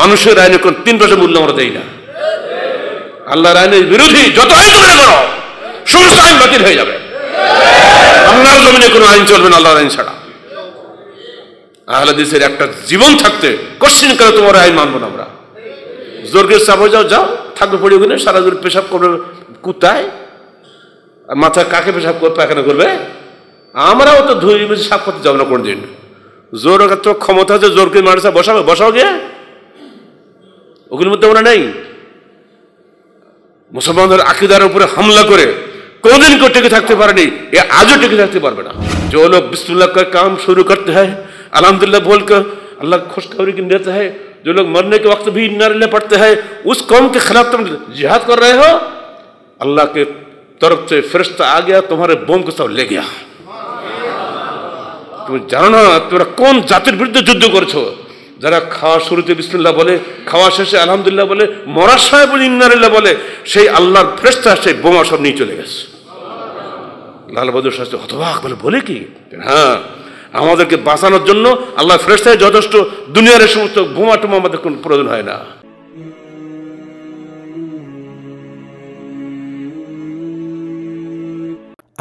মানুষের আইনে কোন তিন পয়সা মূল্য আমরা দেই না আল্লাহর আইনের বিরোধী যত আইন তুমি করো সমস্ত আইন বাতিল হয়ে যাবে আল্লাহর জমিনে কোনো আইন চলবে না আল্লাহর আইন ছাড়া আহলাদিসের একটা জীবন থাকতে কশিন করে তোমার আইন মানবো না আমরা জোরকে করে যাও যাও থাকবে পড়ে ওখানে সারা জোর পেশাব করবে কুতায় আর মাথায় কাকে পেশাব করবে পায়খানা করবে আমরাও তো ধুয়ে সাপ করতে যাবো না কোনদিন জোর তো ক্ষমতা আছে জোরকে মারছে বসাবে বসাও গিয়ে ওগুলোর মধ্যে মুসলমানদের আকিদার উপরে হামলা করে কোনদিন কেউ টিকে থাকতে পারেনি ये आजो टिके থাকতে পারবে না जो लोग बिस्मिल्लाह का काम शुरू करते हैं अलहमदिल्ला बोलकर अल्लाह खुशखबरी की नेता जो लोग मरने के वक्त भी नरले पड़ते हैं उस कौम के खिलाफ तुम जिहाद कर रहे हो अल्लाह के तरफ से फरिश्ता आ गया तुम्हारे बोम को सब ले गया তুমি জানো না कौन কোন विरुद्ध युद्ध कर করছো যারা খাওয়া শুরুতে বিসমুল্লাহ বলে খাওয়া শেষে আলহামদুলিল্লাহ বলে মরার সাহেব ইন্নারিল্লাহ বলে সেই আল্লাহর ফ্রেস্তা সেই বোমা সব নিয়ে চলে গেছে লালবাহাদুর শাস্ত্রী হতবাক বলে বলে কি হ্যাঁ আমাদেরকে বাঁচানোর জন্য আল্লাহ ফ্রেস্তায় যথেষ্ট দুনিয়ার সমস্ত বোমা টোমা আমাদের কোনো প্রয়োজন হয় না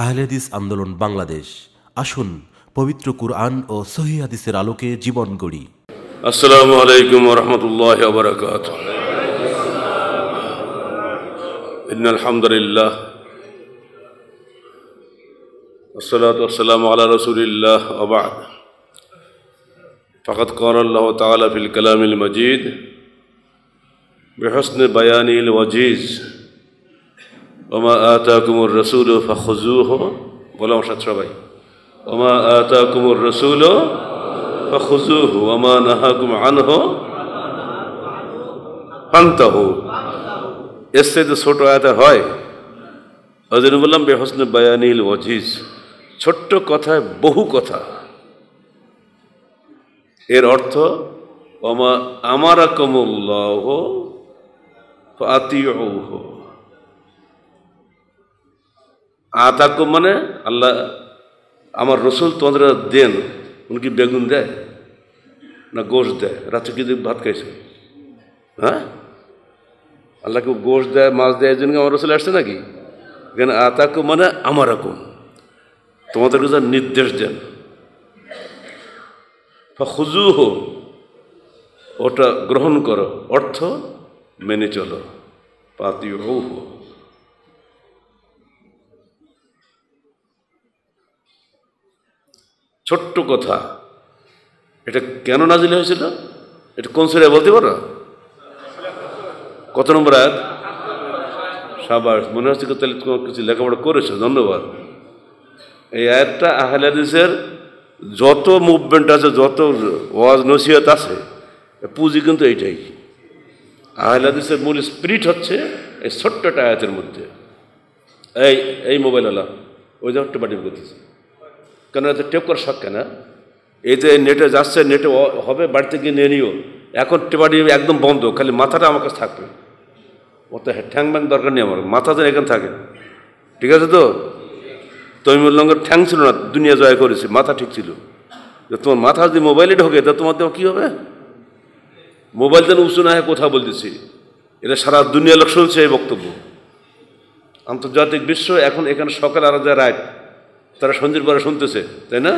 আহলেদিস আন্দোলন বাংলাদেশ আসুন পবিত্র কুরআন ও সহি হাদিসের আলোকে জীবন গড়ি السلام عليكم ورحمة الله وبركاته إن الحمد لله والصلاة والسلام على رسول الله وبعد فقد قال الله تعالى في الكلام المجيد بحسن بيان الوجيز وما آتاكم الرسول فخذوه ولا مشت وما آتاكم الرسول ছোট আয়াতা হয় বায়ানিল ওয়াজিজ ছোট্ট কথায় বহু কথা এর অর্থ আমার কমল্লাহ আতাকুম মানে আল্লাহ আমার রসুল তোমাদের দেন উনি কি বেগুন দেয় না গোশ দেয় রাত্রে কি ভাত খাইছে হ্যাঁ আল্লাহকে গোশ দেয় মাছ দেয় জন্য আমার রসুল আসছে নাকি কেন আতাক মানে আমার রকম তোমাদেরকে কাছে নির্দেশ দেন খুজু হো ওটা গ্রহণ করো অর্থ মেনে চলো পাতি হো ছোট্ট কথা এটা কেন নাজিল হয়েছিল এটা কোন সুরে বলতে পারো কত নম্বর আয়াত সাবাস মনে হচ্ছে তাহলে তোমার কিছু লেখাপড়া করেছো ধন্যবাদ এই আয়াতটা আহলাদিসের যত মুভমেন্ট আছে যত ওয়াজ নসিহত আছে পুঁজি কিন্তু এইটাই আহলাদিসের মূল স্পিরিট হচ্ছে এই ছোট্টটা আয়াতের মধ্যে এই এই মোবাইল আলা ওই জন্য টেপাটিপ করতেছে কেন এত টেপ করার শখ কেনা এই যে নেটে যাচ্ছে নেটে হবে বাড়িতে গিয়ে নিয়ে নিও এখন টেবাটি একদম বন্ধ খালি মাথাটা আমার কাছে থাকবে অত ঠ্যাং ব্যাং দরকার নেই আমার মাথা যেন এখানে থাকে ঠিক আছে তো তৈমুল্লঙ্গের ঠ্যাং ছিল না দুনিয়া জয় করেছে মাথা ঠিক ছিল তোমার মাথা যদি মোবাইলে ঢোকে তা তোমার দেওয়া কী হবে মোবাইল যেন উঁচু না কথা বলতেছি এটা সারা দুনিয়া লোক শুনছে এই বক্তব্য আন্তর্জাতিক বিশ্ব এখন এখানে সকাল আর যায় রায় তারা সন্ধ্যের পরে শুনতেছে তাই না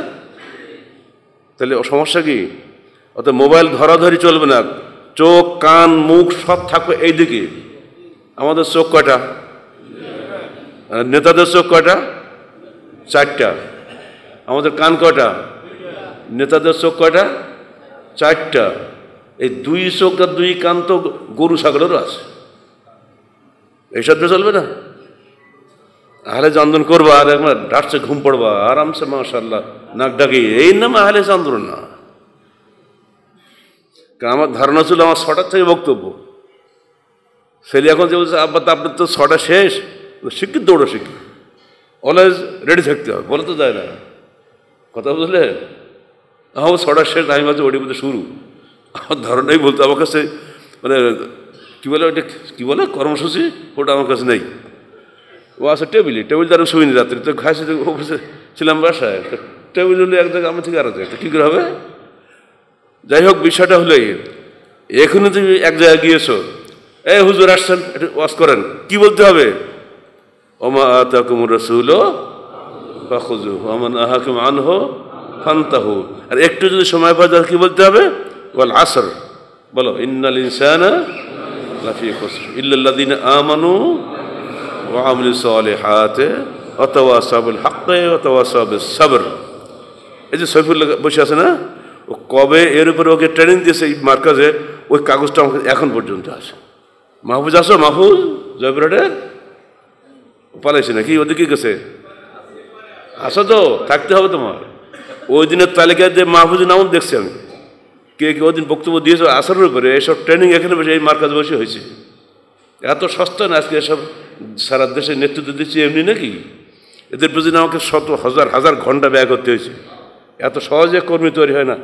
তাহলে সমস্যা কি অর্থাৎ মোবাইল ধরাধরি চলবে না চোখ কান মুখ সব থাকবে এইদিকে আমাদের চোখ কয়টা নেতাদের চোখ কয়টা চারটা আমাদের কান কয়টা নেতাদের চোখ কয়টা চারটা এই দুই চোখ আর দুই কান তো গরু ছাগলেরও আছে এইসব তো চলবে না আহলে জন্দন করবা আর একবার ডাটছে ঘুম পড়বা আরামসে মাশাল্লাহ নাক ডাকি এই নাম আহলে চান্দুর না কারণ আমার ধারণা ছিল আমার ছটার থেকে বক্তব্য ছেলে এখন যে বলছে আব্বা আপনার তো ছটা শেষ শিক্ষিত দৌড়ো শিক্ষিত অলওয়েজ রেডি থাকতে হবে বলে তো যায় না কথা বুঝলে আমার ছটা শেষ আমি মাঝে ওটি বলতে শুরু আমার ধারণাই বলতো আমার কাছে মানে কী বলে ওটা কী বলে কর্মসূচি ওটা আমার কাছে নেই ও আছে টেবিলে টেবিল তার শুইনি রাত্রে তো ঘাসে ছিলাম বাসায় টেবিল হলো এক জায়গায় আমার থেকে আর জায়গায় কী করে হবে যাই হোক বিষয়টা হলো এখনই তুমি এক জায়গায় গিয়েছো এ হুজুর আসছেন একটু ওয়াশ করেন কি বলতে হবে ওমা আতা কুমুর রসুল ফাখুজু ওমান আহাকুম আনহ ফান্তাহু আর একটু যদি সময় পাওয়া যায় কি বলতে হবে বল আসর বলো ইন্নাল ইনসানা লাফি খসর ইল্লাল্লাদিন আমানু ওয়া আমলু সালিহাতে অতওয়াসাবুল হক অতওয়াসাবুস সাবর এই যে সৈফুল্লাহ বসে আছে না ও কবে এর উপরে ওকে ট্রেনিং দিয়েছে এই মার্কাজে ওই কাগজটা আমাকে এখন পর্যন্ত আছে মাহফুজ আসো মাহফুজ জয়পুরহাটে পালাইছে নাকি ওদিকে গেছে আসো তো থাকতে হবে তোমার ওই দিনের তালিকায় যে মাহফুজ নাম দেখছি আমি কে কে ওদিন বক্তব্য দিয়েছে আসার উপরে এইসব ট্রেনিং এখানে বসে এই মার্কাজ বসে হয়েছে এত সস্তা না আজকে এসব সারা দেশে নেতৃত্ব দিচ্ছে এমনি নাকি এদের প্রতি আমাকে শত হাজার হাজার ঘন্টা ব্যয় করতে হয়েছে এত সহজে কর্মী তৈরি হয় না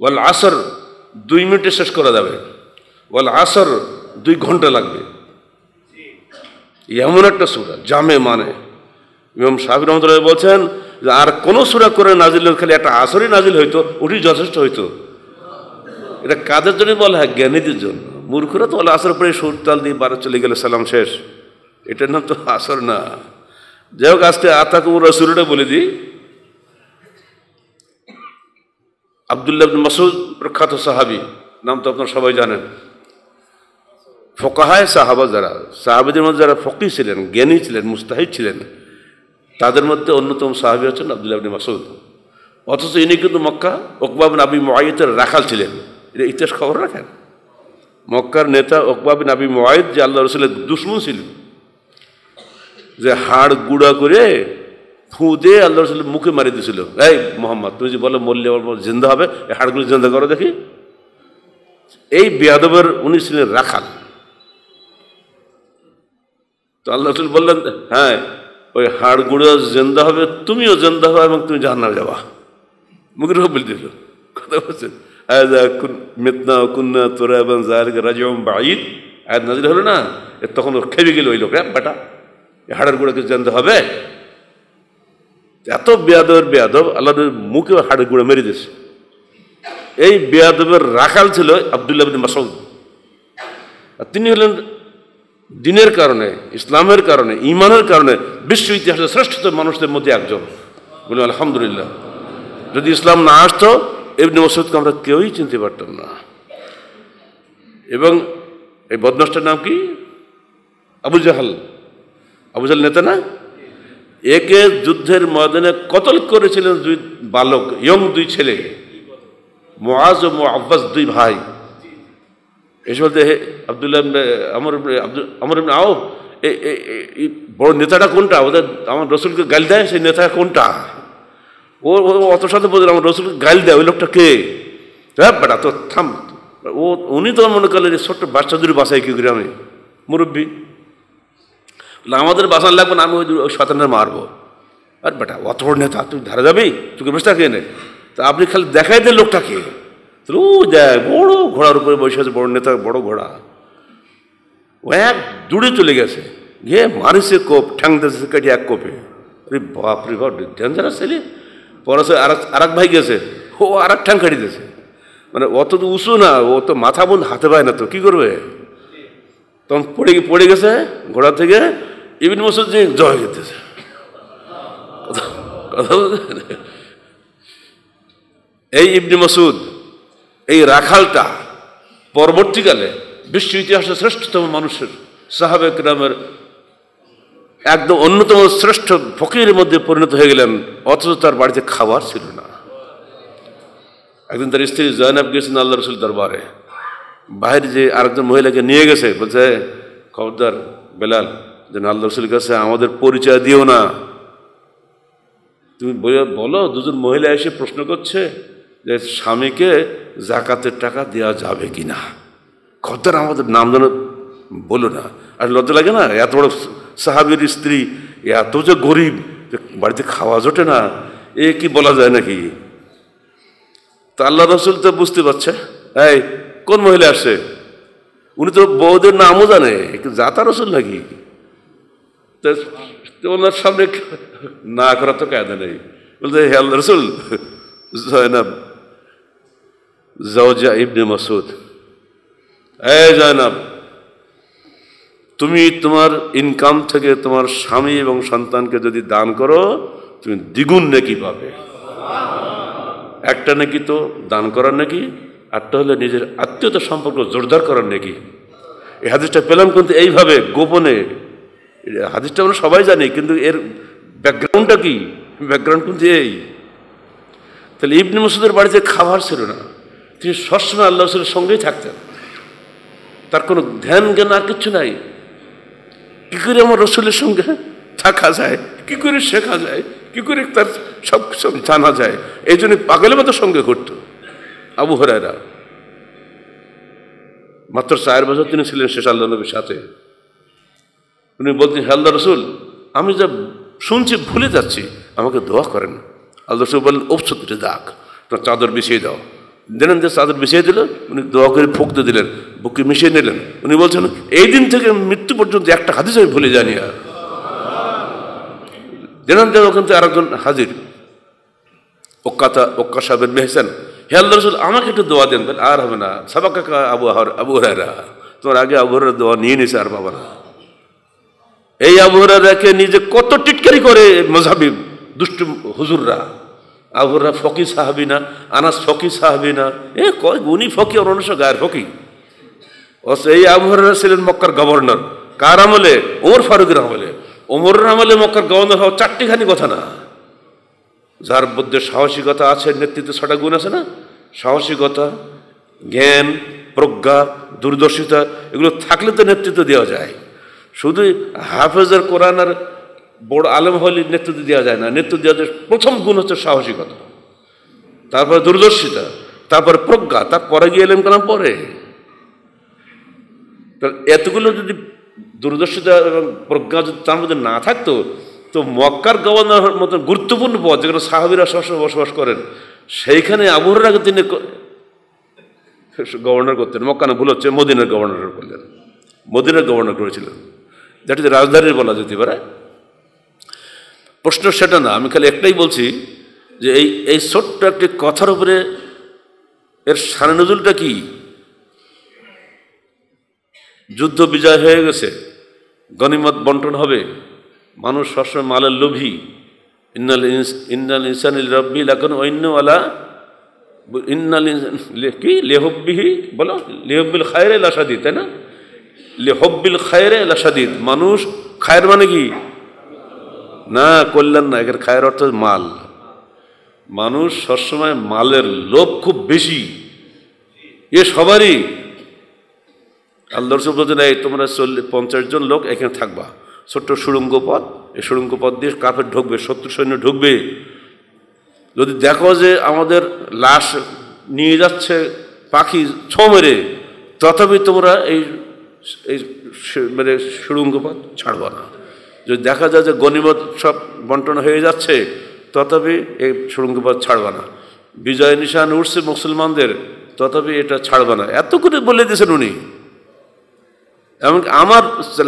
ওয়াল আসর দুই মিনিটে শেষ করা যাবে ওয়াল আসর দুই ঘন্টা লাগবে এমন একটা সুরা জামে মানে ইমাম সাহেব রহমতুল্লাহ বলছেন যে আর কোনো সুরা করে নাজিল খালি একটা আসরই নাজিল হইতো ওটি যথেষ্ট হইতো এটা কাদের জন্য বলা হয় জ্ঞানীদের জন্য মূর্খরা তো আসর পরে সুর তাল দিয়ে বারো চলে গেলে সালাম শেষ এটার নাম তো আসর না যাই হোক আজকে আতাকুর রসুলটা বলে দিই আবদুল্লাহ মাসুদ প্রখ্যাত সাহাবি নাম তো আপনারা সবাই জানেন ফোকাহায় সাহাবা যারা সাহাবিদের মধ্যে যারা ফকি ছিলেন জ্ঞানী ছিলেন মুস্তাহিদ ছিলেন তাদের মধ্যে অন্যতম সাহাবি হচ্ছেন আবদুল্লাহ মাসুদ অথচ ইনি কিন্তু মক্কা ওকবাবিন আবি মোয়াইতের রাখাল ছিলেন এটা ইতিহাস খবর রাখেন মক্কার নেতা ওকবাবিন আবি মোয়াইদ যে আল্লাহ রসুলের দুশ্মন ছিলেন যে হাড় গুঁড়া করে ফু দিয়ে আল্লাহ রসুল মুখে মারি দিয়েছিল এই মোহাম্মদ তুমি যে বলো মল্লে জিন্দা হবে এই হাড়গুলো জিন্দা করো দেখি এই বেয়াদবের উনি ছিলেন রাখাল তো আল্লাহ রসুল বললেন হ্যাঁ ওই হাড় হাড়গুড়ো জিন্দা হবে তুমিও জিন্দা হবে এবং তুমি জাহান্নামে যাবা মুখের বলে দিল কথা বলছেন মেতনা কুন্না তোরা এবং জাহারিক রাজম বাঈদ আয়াত নাজির হলো না তখন খেপে গেল ওই লোক হ্যাঁ বেটা হাড়ের কিছু জানতে হবে এত বেয়াদবের বেয়াদব আল্লাহ মুখে হাড়ের গুঁড়া মেরে দিয়েছে এই বেয়াদবের রাখাল ছিল আবদুল্লাহ মাসৌদ আর তিনি হলেন দিনের কারণে ইসলামের কারণে ইমানের কারণে বিশ্ব ইতিহাসের শ্রেষ্ঠতম মানুষদের মধ্যে একজন বলি আলহামদুলিল্লাহ যদি ইসলাম না আসতো এমনি মসুদকে আমরা কেউই চিনতে পারতাম না এবং এই বদমাসটার নাম কি আবু জাহাল আবুজাল নেতা না একে যুদ্ধের ময়দানে কতল করেছিলেন দুই বালক ইয়ং দুই ছেলে মোয়াজ ও আব্বাস দুই ভাই এসব হে আবদুল্লাহ আমর আমর আও এই বড় নেতাটা কোনটা ওদের আমার রসুলকে গাল দেয় সেই নেতা কোনটা ও অত সাথে বোঝেন আমার রসুলকে গাল দেয় ওই লোকটা কে হ্যাঁ বেটা তো থাম ও উনি তো মনে করলেন ছোট্ট বাচ্চাদের বাসায় কি গ্রামে মুরব্বী আমাদের বাসান লাগবে না আমি ওই শতানের মারবো আর বেটা অত বড় নেতা তুই ধারে যাবি তোকে বেশ থাকিয়ে নে তা আপনি খালি দেখাই দেন লোকটাকে তো দেখ বড় ঘোড়ার উপরে বসে আছে বড় নেতা বড় ঘোড়া ও এক দূরে চলে গেছে গিয়ে মারিছে কোপ ঠ্যাং দিয়েছে কাটি এক কোপে আরে বাপ রে বাপ ডেঞ্জারাস ছেলে পরে আর এক ভাই গেছে ও আর এক ঠ্যাং কাটি দিয়েছে মানে অত তো উঁচু না ও তো মাথা বোন হাতে পায় না তো কী করবে তখন পড়ে পড়ে গেছে ঘোড়া থেকে ইবিন মসুদ যে জয় করতেছে কথা এই ইবনি মসুদ এই রাখালটা পরবর্তীকালে বিশ্ব ইতিহাসের শ্রেষ্ঠতম মানুষের সাহাবেক নামের একদম অন্যতম শ্রেষ্ঠ ফকিরের মধ্যে পরিণত হয়ে গেলেন অথচ তার বাড়িতে খাবার ছিল না একদিন তার স্ত্রী জয়নাব গিয়েছেন আল্লাহ রসুল দরবারে বাইরে যে আরেকজন মহিলাকে নিয়ে গেছে বলছে খবরদার বেলাল যেন আল্লাহ রসুলের কাছে আমাদের পরিচয় দিও না তুমি বলো দুজন মহিলা এসে প্রশ্ন করছে যে স্বামীকে জাকাতের টাকা দেওয়া যাবে কি না খদ্দার আমাদের নাম যেন বলো না আর লজ্জা লাগে না এত বড় সাহাবির স্ত্রী এত যে গরিব বাড়িতে খাওয়া জোটে না এ কি বলা যায় নাকি তা আল্লাহ রসুল তো বুঝতে পারছে এই কোন মহিলা আসে উনি তো বৌদের নামও জানে যা তার রসুল নাকি ওনার সামনে না করা তো কায়দা নেই বলতে হে আল্লাহ রসুল জয়নাব জওজা ইবনে মাসুদ এ জয়নাব তুমি তোমার ইনকাম থেকে তোমার স্বামী এবং সন্তানকে যদি দান করো তুমি দ্বিগুণ নাকি পাবে একটা নাকি তো দান করার নাকি আরটা হলে নিজের আত্মীয়তা সম্পর্ক জোরদার করার নাকি এই হাদিসটা পেলাম কিন্তু এইভাবে গোপনে হাদিসটা আমরা সবাই জানি কিন্তু এর ব্যাকগ্রাউন্ডটা কি ব্যাকগ্রাউন্ড কিন্তু এই তাহলে ইবনে মসুদের বাড়িতে খাবার ছিল না তিনি সবসময় আল্লাহ রসুলের সঙ্গেই থাকতেন তার কোনো ধ্যান জ্ঞান আর কিছু নাই কী করে আমার রসুলের সঙ্গে থাকা যায় কি করে শেখা যায় কি করে তার সব সব জানা যায় এই জন্য পাগলের মতো সঙ্গে ঘটত আবু হরাইরা মাত্র চার বছর তিনি ছিলেন শেষ আল্লাহ নবীর সাথে উনি বলতেন আল্লাহ রসুল আমি যা শুনছি ভুলে যাচ্ছি আমাকে দোয়া করেন আল্লাহ রসুল বললেন ওপসুত্রে দাগ তোমার চাদর বিছিয়ে দাও দিলেন যে চাদর বিছিয়ে দিল উনি দোয়া করে ফুকতে দিলেন বুকে মিশিয়ে নিলেন উনি বলছেন এই দিন থেকে মৃত্যু পর্যন্ত একটা হাদিস আমি ভুলে জানি আর দিলেন যে ওখান থেকে আরেকজন হাজির ওকাতা ওকা সাহেবের মেহসান হে আল্লাহ রসুল আমাকে একটু দোয়া দেন আর হবে না সাবাকা আবু আবু হরারা তোমার আগে আবু দোয়া নিয়ে নিছে আর বাবা এই আবহাওয়াকে নিজে কত টিটকারি করে মজাবি দুষ্ট হুজুররা আবহাওয়া ফকি সাহাবি না আনাস ফকি সাহাবি না এ কয় গুনি ফকি অনুষ গায়ের ফকি অস এই আবহাওয়া ছিলেন মক্কার গভর্নর কার আমলে ওমর ফারুকের আমলে ওমর আমলে মক্কার গভর্নর হওয়া চারটিখানি কথা না যার মধ্যে সাহসিকতা আছে নেতৃত্বে ছটা গুণ আছে না সাহসিকতা জ্ঞান প্রজ্ঞা দূরদর্শিতা এগুলো থাকলে তো নেতৃত্ব দেওয়া যায় শুধু হাফেজের আর বড় আলম হলে নেতৃত্ব দেওয়া যায় না নেতৃত্ব দেওয়া যায় প্রথম গুণ হচ্ছে সাহসিকতা তারপরে দূরদর্শিতা তারপরে প্রজ্ঞা তার পরে গিয়ে এলেম কেন পরে এতগুলো যদি দূরদর্শিতা এবং প্রজ্ঞা যদি তার মধ্যে না থাকতো তো মক্কার গভর্নর মতো গুরুত্বপূর্ণ পদ যেখানে সাহাবিরা সবসময় বসবাস করেন সেইখানে আগে তিনি গভর্নর করতেন মক্কানে ভুল হচ্ছে মদিনার গভর্নর করলেন মদিনার গভর্নর করেছিলেন দ্যাট ইজ রাজধানীর বলা যেতে পারে প্রশ্ন সেটা না আমি খালি একটাই বলছি যে এই এই ছোট্ট একটি কথার উপরে এর নজুলটা কি যুদ্ধ বিজয় হয়ে গেছে গনিমত বন্টন হবে মানুষ সবসময় মালের লোভী ইন্নাল ইন্নাল ইনসান রব্বি লাখন অন্যওয়ালা ইন্নাল কি লেহব্বিহি বলো লেহব্বিল খায়রে দি তাই না লে হব্বিল খায়রে লাসাদিদ মানুষ খায়ের মানে কি না কল্যাণ না এখানে খায়ের অর্থ মাল মানুষ সবসময় মালের লোভ খুব বেশি এ সবারই আল্লাহ বলছে না এই তোমরা চল্লিশ পঞ্চাশ জন লোক এখানে থাকবা ছোট্ট সুড়ঙ্গ পথ এই সুড়ঙ্গ পথ দিয়ে কাফের ঢুকবে শত্রু সৈন্য ঢুকবে যদি দেখো যে আমাদের লাশ নিয়ে যাচ্ছে পাখি ছ মেরে তথাপি তোমরা এই এই মানে সুড়ঙ্গপথ ছাড়ব না যদি দেখা যায় যে গণিমত সব বন্টন হয়ে যাচ্ছে তথাপি এই সুড়ঙ্গপথ ছাড়ব না বিজয় নিশান উঠছে মুসলমানদের তথাপি এটা ছাড়ব না এত করে বলে দিয়েছেন উনি এমনকি আমার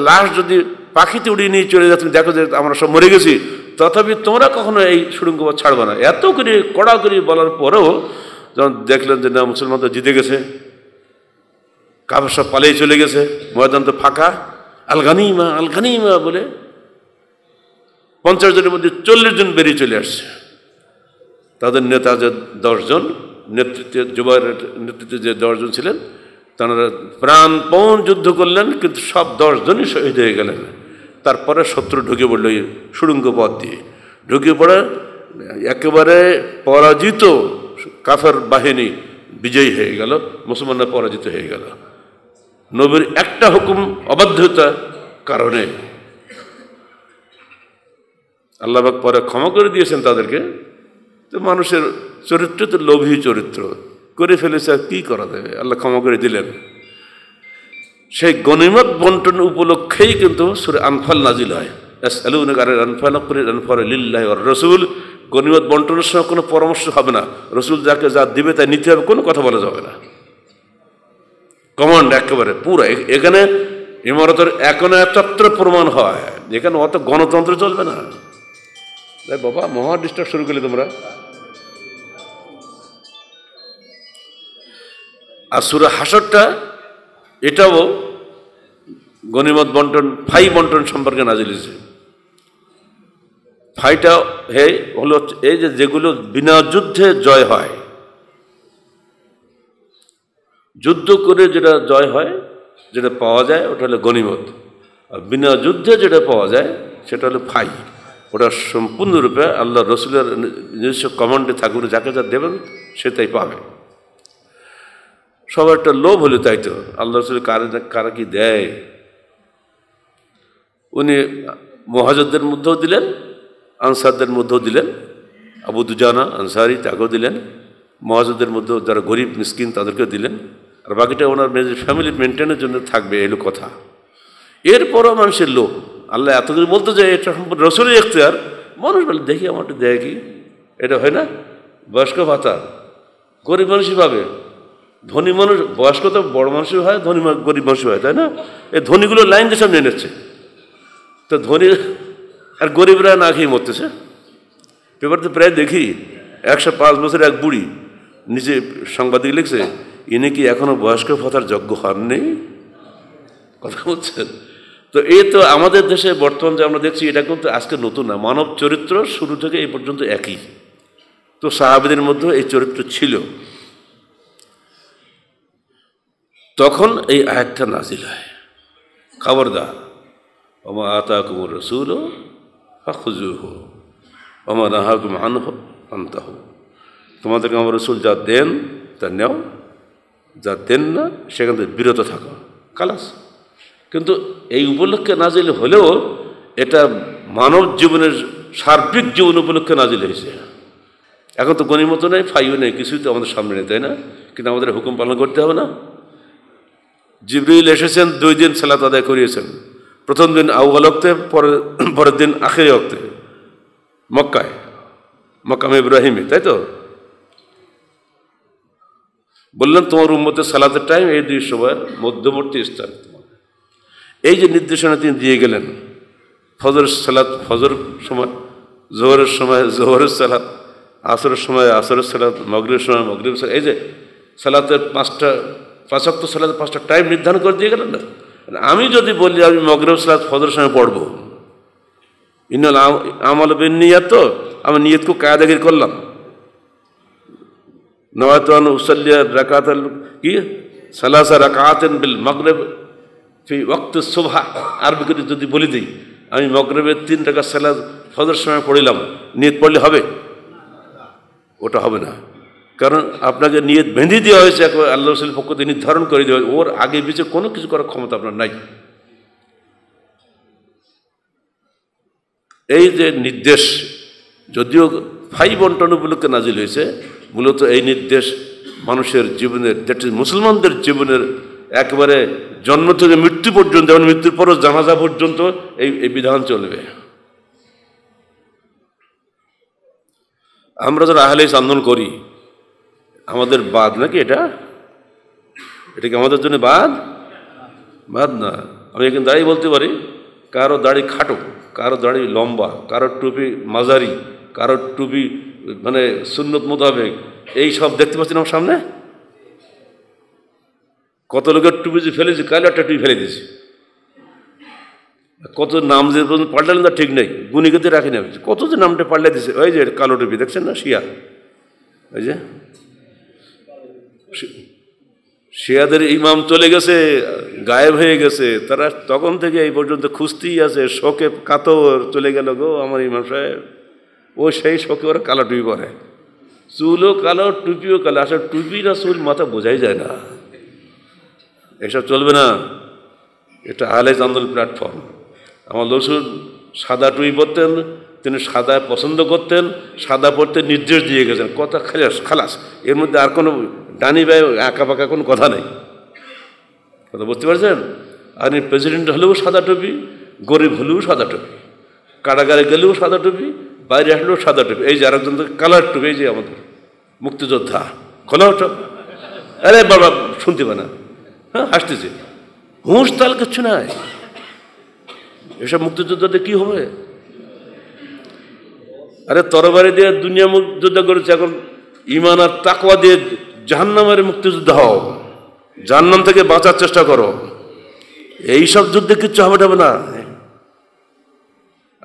লাশ যদি পাখিতে উড়িয়ে নিয়ে চলে যাচ্ছেন দেখো যে আমরা সব মরে গেছি তথাপি তোমরা কখনো এই সুড়ঙ্গপথ ছাড়ব না এত করে কড়া করে বলার পরেও যখন দেখলেন যে না মুসলমান তো জিতে গেছে কারো সব পালিয়ে চলে গেছে ময়দান তো ফাঁকা আলগানিমা আলগানিমা বলে পঞ্চাশ জনের মধ্যে চল্লিশ জন বেরিয়ে চলে আসছে তাদের নেতা যে দশজন নেতৃত্বে যুবকের নেতৃত্বে যে দশজন ছিলেন তাঁরা প্রাণপণ যুদ্ধ করলেন কিন্তু সব দশজনই শহীদ হয়ে গেলেন তারপরে শত্রু ঢুকে পড়ল সুড়ঙ্গ পথ দিয়ে ঢুকে পড়ে একেবারে পরাজিত কাফের বাহিনী বিজয়ী হয়ে গেল মুসলমানরা পরাজিত হয়ে গেল নবীর একটা হুকুম অবাধ্যতা কারণে আল্লাহবাক পরে ক্ষমা করে দিয়েছেন তাদেরকে তো মানুষের চরিত্র তো লোভী চরিত্র করে ফেলেছে আর কী করা যাবে আল্লাহ ক্ষমা করে দিলেন সেই গণিমত বন্টন উপলক্ষেই কিন্তু সুরে আনফাল নাজিল হয় রসুল গণিমত বন্টনের সময় কোনো পরামর্শ হবে না রসুল যাকে যা দিবে তাই নিতে হবে কোনো কথা বলা যাবে না কমান্ড একেবারে পুরো এখানে ইমারতের একত্র প্রমাণ হয় এখানে অত গণতন্ত্র চলবে না বাবা মহা ডিস্টার্ব শুরু করলে তোমরা আর সুরে হাসরটা এটাও গণিমত বন্টন ফাই বন্টন সম্পর্কে না জেলেছে ফাইটা হে হলো এই যে যেগুলো বিনা যুদ্ধে জয় হয় যুদ্ধ করে যেটা জয় হয় যেটা পাওয়া যায় ওটা হলো গণিমত আর বিনা যুদ্ধে যেটা পাওয়া যায় সেটা হলো ফাই ওটা সম্পূর্ণরূপে আল্লাহ রসুলের নিজস্ব কমান্ডে থাকুন যাকে যা দেবেন সে তাই পাবে সবার একটা লোভ হলো তাই তো আল্লাহ রসুল কারা কারা কি দেয় উনি মহাজদের মধ্যেও দিলেন আনসারদের মধ্যেও দিলেন আবুদুজানা আনসারি তাকেও দিলেন মহাজদের মধ্যেও যারা গরিব মিসকিন তাদেরকেও দিলেন আর বাকিটা ওনার ফ্যামিলি মেনটেনের জন্য থাকবে এলো কথা এরপরও মানুষের লোক আল্লাহ এত কিছু বলতে যায় এটা সম্পর্কে রসুলের এখতিয়ার মানুষ বলে দেখি আমারটা দেয় কি এটা হয় না বয়স্ক ভাতা গরিব মানুষই পাবে ধনী মানুষ বয়স্ক তো বড় মানুষই হয় ধনী গরিব মানুষই হয় তাই না এই ধনীগুলো লাইন দিয়ে সামনে এনেছে তো ধনী আর গরিবরা না খেয়ে মরতেছে পেপার তো প্রায় দেখি একশো পাঁচ বছর এক বুড়ি নিজে সাংবাদিক লিখছে ইনি কি এখনও বয়স্ক ভাতার যোগ্য হননি কথা বলছেন তো এই তো আমাদের দেশে বর্তমান যে আমরা দেখছি এটা কিন্তু আজকে নতুন না মানব চরিত্র শুরু থেকে এই পর্যন্ত একই তো সাহাবিদের মধ্যে এই চরিত্র ছিল তখন এই আয়াতটা নাজিল হয় খবরদার অমা আতা কুমুর রসুল খুজু হো ওমা নাহাকুম আনহ আনতাহ তোমাদেরকে আমার রসুল যা দেন তা নেও যা দেন না সেখান থেকে বিরত থাকো কালাস কিন্তু এই উপলক্ষে নাজিল হলেও এটা মানব জীবনের সার্বিক জীবন উপলক্ষে নাজিল হয়েছে এখন তো গণিমত নেই ফাইও নেই কিছুই তো আমাদের সামনে নেই তাই না কিন্তু আমাদের হুকুম পালন করতে হবে না জিবরিল এসেছেন দুই দিন সালাত আদায় করিয়েছেন প্রথম দিন আউ্বাল অক্তে পরের পরের দিন আখেরি অক্তে মক্কায় মক্কাম ইব্রাহিমে তাই তো বললেন তোমার উম্মতে সালাতের টাইম এই দুই সময়ের মধ্যবর্তী স্থান তোমার এই যে নির্দেশনা তিনি দিয়ে গেলেন ফজর সালাত ফজর সময় জোহরের সময় জোহরের সালাত আসরের সময় আসরের সালাত মগরিবের সময় মগরিব সালাদ এই যে সালাতের পাঁচটা পাঁচাত্তর সালাতের পাঁচটা টাইম নির্ধারণ করে দিয়ে গেলেন না মানে আমি যদি বলি আমি মগরিব সালাত ফজর সময় পড়ব ইন আমল বেন নিয়াত আমি নিয়তকে কায়দাগির করলাম নবাতন উসল্লিয়া রাকাত কি সালাসা রাকাতেন বিল মগরেব ওক্ত শোভা আরবি করে যদি বলি দিই আমি মগরেবের তিন টাকা সালাদ ফজর সময় পড়িলাম নিয়ত পড়লে হবে ওটা হবে না কারণ আপনাকে নিয়ত বেঁধে দেওয়া হয়েছে একবার আল্লাহ রসুলের পক্ষ থেকে নির্ধারণ করে দেওয়া ওর আগে পিছিয়ে কোনো কিছু করার ক্ষমতা আপনার নাই এই যে নির্দেশ যদিও ভাই বন্টন উপলক্ষে নাজিল হয়েছে মূলত এই নির্দেশ মানুষের জীবনের দ্যাট ইজ মুসলমানদের জীবনের একবারে জন্ম থেকে মৃত্যু পর্যন্ত এবং মৃত্যুর পরও জানাজা পর্যন্ত এই এই বিধান চলবে আমরা যারা আহলেস আন্দোলন করি আমাদের বাদ নাকি এটা এটা কি আমাদের জন্য বাদ বাদ না আমি এখানে দাঁড়িয়ে বলতে পারি কারো দাড়ি খাটো কারো দাড়ি লম্বা কারো টুপি মাঝারি কারো টুপি মানে সুন্নত মোতাবেক এই সব দেখতে পাচ্ছি আমার সামনে কত লোকের টুপি যে ফেলেছি কালো একটা টুপি ফেলে দিয়েছি কত নাম যে পাল্টালেন তা ঠিক নেই গুণিগতি রাখি না কত যে নামটা পাল্টা দিয়েছে ওই যে কালো টুপি দেখছেন না শিয়া ওই যে শিয়াদের ইমাম চলে গেছে গায়েব হয়ে গেছে তারা তখন থেকে এই পর্যন্ত খুঁজতেই আছে শোকে কাতর চলে গেল গো আমার ইমাম সাহেব ও সেই শোকে ওরা কালো টুপি পরে চুলও কালো টুপিও কালো আসলে টুপি না চুল মাথা বোঝাই যায় না এসব চলবে না এটা আলেজ আন্দোলন প্ল্যাটফর্ম আমার লসুর সাদা টুপি পরতেন তিনি সাদা পছন্দ করতেন সাদা পড়তে নির্দেশ দিয়ে গেছেন কথা খালাস খালাস এর মধ্যে আর কোনো ডানি ব্যয় আঁকা পাকা কোনো কথা নেই কথা বুঝতে পারছেন আপনি প্রেসিডেন্ট হলেও সাদা টুপি গরিব হলেও সাদা টুপি কারাগারে গেলেও সাদা টুপি বাইরে আসলেও সাদা টুপি এই যে আরেকজন কালার টুপি এই যে আমাদের মুক্তিযোদ্ধা খোলা ওঠো আরে বাবা শুনতে না হ্যাঁ হাসতেছে হুঁশ তাল কিচ্ছু নাই এসব মুক্তিযোদ্ধাতে কি হবে আরে তরবারি দিয়ে দুনিয়া যুদ্ধ করেছে এখন ইমান আর তাকওয়া দিয়ে জাহান্নামের মুক্তিযুদ্ধ হও জাহান্নাম থেকে বাঁচার চেষ্টা করো এইসব যুদ্ধে কিচ্ছু হবে না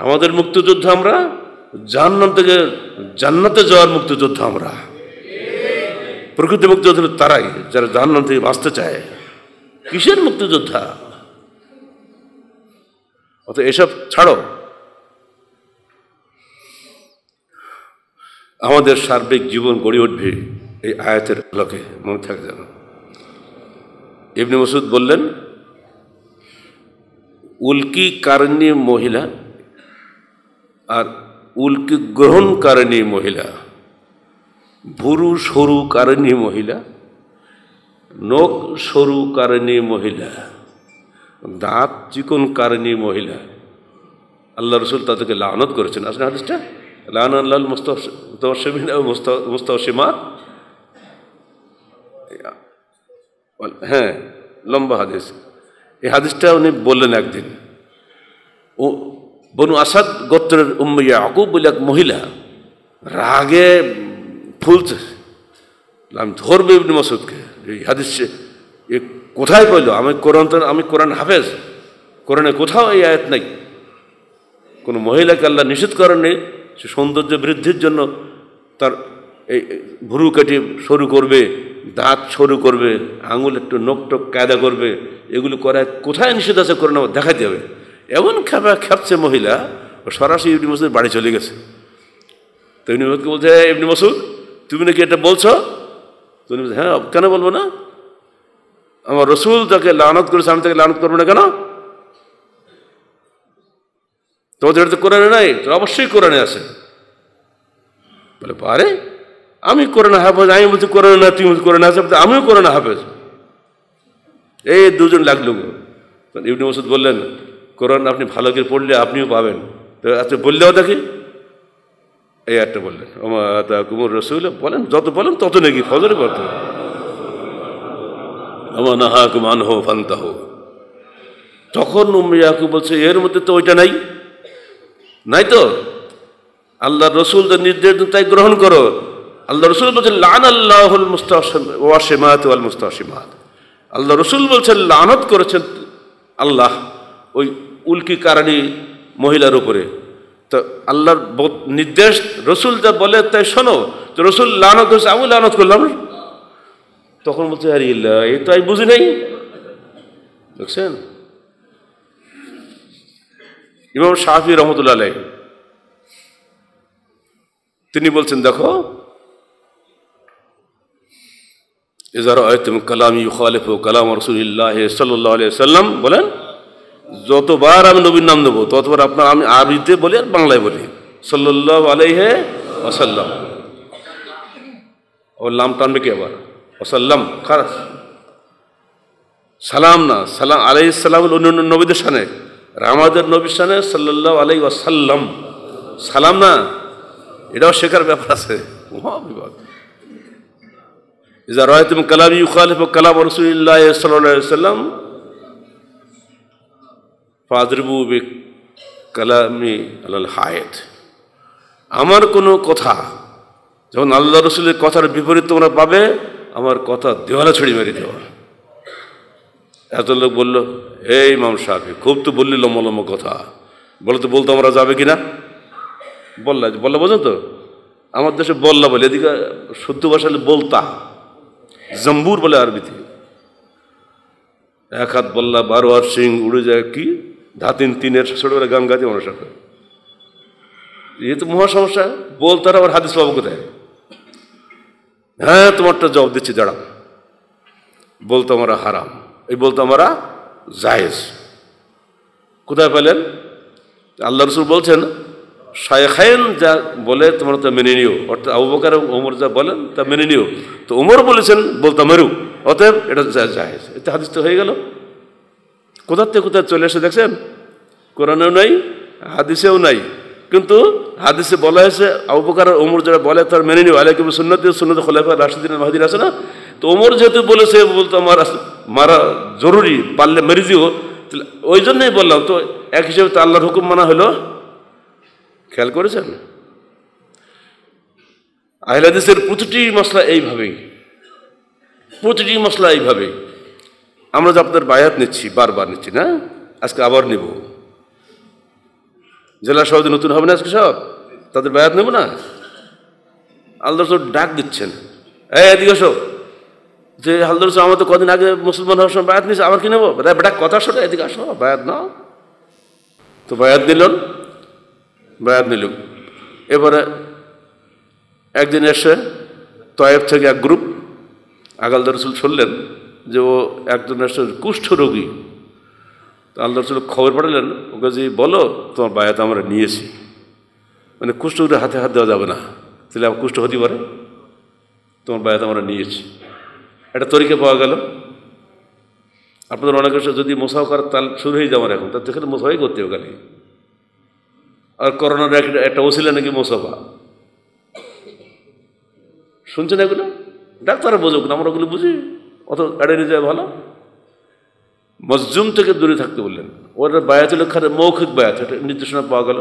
আমাদের মুক্তিযুদ্ধ আমরা জাহান্নাম থেকে জান্নাতে যাওয়ার মুক্তিযোদ্ধা আমরা প্রকৃতি মুক্তিযোদ্ধা তারাই যারা জাহান্নাম থেকে বাঁচতে চায় কিসের মুক্তিযোদ্ধা অত এসব ছাড়ো আমাদের সার্বিক জীবন গড়ে উঠবে এই আয়াতের লোকে মনে থাকে যেন ইবনে মসুদ বললেন উল্কি কারণী মহিলা আর উল্কি গ্রহণকারিণী মহিলা ভুরু সরু কারণী মহিলা নখ সরু কারণী মহিলা দাঁত চিকন কারণী মহিলা আল্লাহ রসুল তাদেরকে লানত করেছেন আসলে হাদিসটা লান আল্লাহ মুস্তফিন মুস্তফিমা হ্যাঁ লম্বা হাদিস এই হাদিসটা উনি বললেন একদিন ও বনু আসাদ গোত্রের উম্মিয়া আকুব বলে এক মহিলা রাগে ফুলছে আমি ধরবে ইবনি মাসুদকে এই হাদিস এ কোথায় পাইল আমি কোরআন আমি কোরআন হাফেজ কোরআনে কোথাও এই আয়াত নাই কোনো মহিলাকে আল্লাহ নিষেধ করেননি সে সৌন্দর্য বৃদ্ধির জন্য তার এই ভুরু কেটে সরু করবে দাঁত সরু করবে আঙুল একটু নোকটোক কায়দা করবে এগুলো করায় কোথায় নিষেধ আছে কোরআন দেখাতে হবে এমন খেপা খেপছে মহিলা ও সরাসরি ইবনি মসুদের বাড়ি চলে গেছে তো ইবনি মসুদকে বলছে ইবনি মসুদ তুমি নাকি এটা বলছো তুমি বলছে হ্যাঁ কেন বলবো না আমার রসুল তাকে লানত করেছে আমি তাকে লানত করবো না কেন তোমাদের এটা তো কোরআনে নাই তো অবশ্যই কোরআনে আছে বলে পারে আমি কোরআনে হাফেজ আমি বলছি কোরআনে না তুমি কোরআনে আছে আমিও কোরআনে হাফেজ এই দুজন লাগলো ইবনি মসুদ বললেন কোরআন আপনি ভালো করে পড়লে আপনিও পাবেন তো আচ্ছা বললেও দেখি এই একটা বললেন ওমা কুমুর রসুল বলেন যত বলেন তত নাকি ফজরে পড়তে আমা নাহা কুমান হো ফান্তা হো তখন উম্মিয়াকু বলছে এর মধ্যে তো ওইটা নাই নাই তো আল্লাহ রসুল নির্দেশ তাই গ্রহণ করো আল্লাহ রসুল বলছেন লান আল্লাহ মুস্তাসিমাত আল মুস্তাসিমাত আল্লাহ রসুল বলছেন লানত করেছেন আল্লাহ ওই উল্কি কারণে মহিলার উপরে তো আল্লাহর নির্দেশ রসুল যা বলে তাই শোনো তো রসুল লানত হয়েছে আমি লানত করলাম তখন বলছে আরে এ তো আমি বুঝি নাই দেখছেন ইমাম শাহি রহমতুল্লাহ আলাই তিনি বলছেন দেখো এজার কালাম ইউ খালেফ কালাম রসুল্লাহ সাল্লাহ সাল্লাম বলেন যতবার আমি নবীর নাম দেবো ততবার আপনার আমি আরবিতে বলি আর বাংলায় বলি সাল্লাহ আলাইহে ওসাল্লাম ওর লাম টানবে কি আবার ওসাল্লাম খারাপ সালাম না সালাম আলাই সালাম অন্য নবীদের সানে রামাদের নবীর সানে সাল্লাহ আলাই ওয়াসাল্লাম সালাম না এটাও শেখার ব্যাপার আছে মহাবিবাদ ইজা রয় কালাম ইউ খালিফ কালাম রসুল্লাহ সাল্লাহ সাল্লাম ফাদরবু বে কালামি আলাল হায়েত আমার কোনো কথা যখন আল্লাহ রসুলের কথার বিপরীত তোমরা পাবে আমার কথা দেওয়ালে ছড়ি মেরে দেওয়া এত লোক বললো এই মাম সাহেব খুব তো বললি লম্বা লম্বা কথা বলে তো বলতো আমরা যাবে কি না বললা বললা বোঝো তো আমার দেশে বললা বলে এদিকে শুদ্ধ ভাষা বলতা জম্বুর বলে আরবিতে এক হাত বললা বারো সিং উড়ে যায় কি ধাতিন তিনের ছোটবেলা গান গাতে মানুষ তো মহা সমস্যা তারা আবার হাদিস পাবো কোথায় হ্যাঁ তোমারটা জবাব দিচ্ছি দাঁড়াও বলতো আমরা হারাম এই বলতো আমরা জায়েজ কোথায় পেলেন আল্লাহ রসুল বলছেন শায়খায়ন যা বলে তোমরা তা মেনে নিও অর্থাৎ আবু বকার ওমর যা বলেন তা মেনে নিও তো ওমর বলেছেন বলতো মেরু অতএব এটা জায়েজ এটা হাদিস তো হয়ে গেল কোথার থেকে কোথায় চলে এসে দেখছেন কোরআনেও নাই হাদিসেও নাই কিন্তু হাদিসে বলা হয়েছে অবকার ওমর যারা বলে তার মেনে নিও আলে কিন্তু সুন্নত সুন্নত খোলাফা রাশিদিন মাহাদিন আছে না তো ওমর যেহেতু বলেছে বলতো আমার মারা জরুরি পারলে মেরে দিও ওই জন্যই বললাম তো এক হিসেবে তো আল্লাহর হুকুম মানা হলো খেয়াল করেছেন আহিলাদিসের প্রতিটি মশলা এইভাবেই প্রতিটি মশলা এইভাবেই আমরা যে আপনার বায়াত নিচ্ছি বারবার নিচ্ছি না আজকে আবার নেব জেলা সভাপতি নতুন হবে না আজকে সব তাদের বায়াত নেব না আল্লাহ ডাক দিচ্ছেন এই এদিকে সব যে হালদর আমার তো কদিন আগে মুসলমান হওয়ার সময় বায়াত নিয়েছে আবার কি নেবো বেটা কথা শোনা এদিকে আসো বায়াত নাও তো বায়াত নিল বায়াত নিল এবারে একদিন এসে তয়েব থেকে এক গ্রুপ আগালদার রসুল শুনলেন যে ও একজন কুষ্ঠরোগী তো আল্লাহ রসুল খবর পাঠালেন ওকে যে বলো তোমার বায়াত আমরা নিয়েছি মানে কুষ্ঠ রোগীর হাতে হাত দেওয়া যাবে না তাহলে আবার কুষ্ঠ হতে পারে তোমার বায়াত আমরা নিয়েছি একটা তরিকে পাওয়া গেল আপনাদের অনেকের সাথে যদি মোসাও করার তাল শুরু হয়ে যাওয়ার এখন তার সেখানে মোশাই করতে হবে খালি আর করোনার একটা ওসিলা নাকি মোসাফা শুনছেন এগুলো ডাক্তাররা বোঝুক না আমরা ওগুলো বুঝি অত এড়িয়ে যায় ভালো মজজুম থেকে দূরে থাকতে বললেন ওরা বায়াত লেখাতে মৌখিক বায়াত এটা নির্দেশনা পাওয়া গেল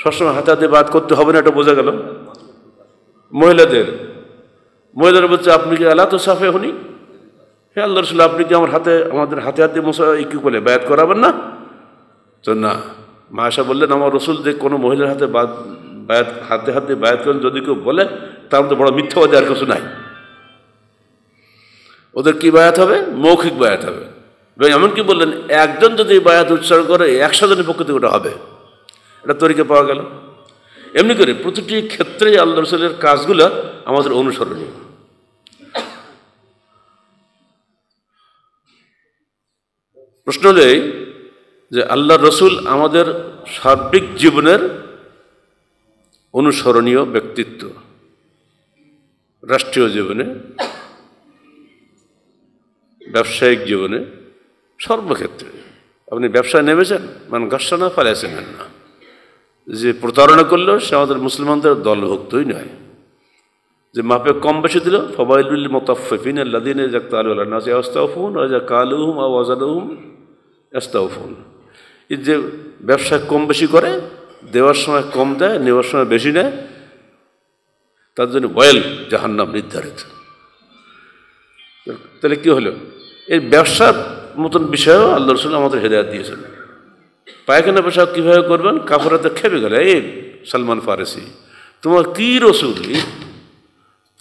সবসময় হাতে হাতে বাদ করতে হবে না এটা বোঝা গেল মহিলাদের মহিলারা বলছে আপনি কি আল্লাহ তো সাফে হনি হে আল্লাহ রসুল্লাহ আপনি কি আমার হাতে আমাদের হাতে হাতে মশা ইকু বলে বায়াত করাবেন না তো না মা আশা বললেন আমার রসুল যে কোনো মহিলার হাতে বাদ বায়াত হাতে হাতে বায়াত করেন যদি কেউ বলে তার তো বড় মিথ্যাবাদী আর কিছু নাই ওদের কি বায়াত হবে মৌখিক বায়াত হবে এবং এমনকি বললেন একজন যদি বায়াত উচ্চারণ করে একশো জনের পক্ষ থেকে ওটা হবে এটা তরিকে পাওয়া গেল এমনি করে প্রতিটি ক্ষেত্রেই আল্লাহ রসুলের কাজগুলো আমাদের অনুসরণীয় প্রশ্ন হলেই যে আল্লাহ রসুল আমাদের সার্বিক জীবনের অনুসরণীয় ব্যক্তিত্ব রাষ্ট্রীয় জীবনে ব্যবসায়িক জীবনে সর্বক্ষেত্রে আপনি ব্যবসায় নেমেছেন মানে ঘর্ষণা ফেলেছেন না যে প্রতারণা করলেও সে আমাদের মুসলমানদের দলভুক্তই নয় যে মাপে কম বেশি দিল ফবাইল মোতাফিন আল্লাদিন এই যে ব্যবসা কম বেশি করে দেওয়ার সময় কম দেয় নেওয়ার সময় বেশি নেয় তার জন্য বয়েল জাহান্নাম নির্ধারিত তাহলে কী হলো এই ব্যবসার মতন বিষয়েও আল্লাহ রসুল আমাদের হেদায়ত দিয়েছেন পায়খানা পেশাব কীভাবে করবেন তো খেপে গেলে এই সালমান ফারেসি তোমার কী রসুল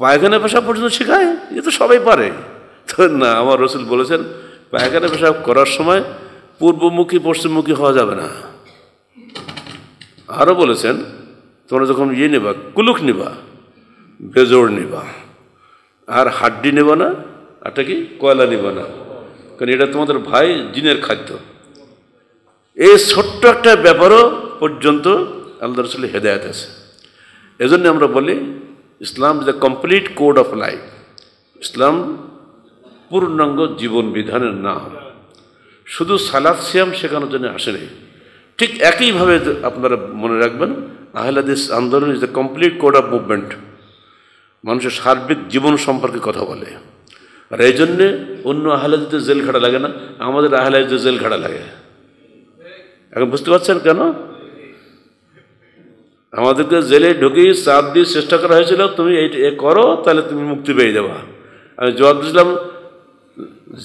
পায়খানা পেশাব পর্যন্ত শেখায় এ তো সবাই পারে তো না আমার রসুল বলেছেন পায়খানা পেশাব করার সময় পূর্বমুখী পশ্চিমমুখী হওয়া যাবে না আরও বলেছেন তোমরা যখন ইয়ে নেবা কুলুক নেবা বেজোড় নেবা আর হাড্ডি নেবা না একটা কি কয়লা নিবে না কারণ এটা তোমাদের ভাই জিনের খাদ্য এই ছোট্ট একটা ব্যাপারও পর্যন্ত আল্লাহ রসুল হেদায়ত আছে এজন্য আমরা বলি Islam is the complete code of life ইসলাম পূর্ণাঙ্গ জীবন বিধানের নাম শুধু সালাদ সিয়াম শেখানোর জন্য আসেনি ঠিক একইভাবে আপনারা মনে রাখবেন আহলাদিস আন্দোলন is the complete code of movement মানুষের সার্বিক জীবন সম্পর্কে কথা বলে আর এই জন্যে অন্য আহলাদিতে জেল খাটা লাগে না আমাদের আহলাদিতে জেল খাটা লাগে এখন বুঝতে পারছেন কেন আমাদেরকে জেলে ঢুকেই চাপ দিয়ে চেষ্টা করা হয়েছিল তুমি এই করো তাহলে তুমি মুক্তি পেয়ে যাবা আমি জবাব দিয়েছিলাম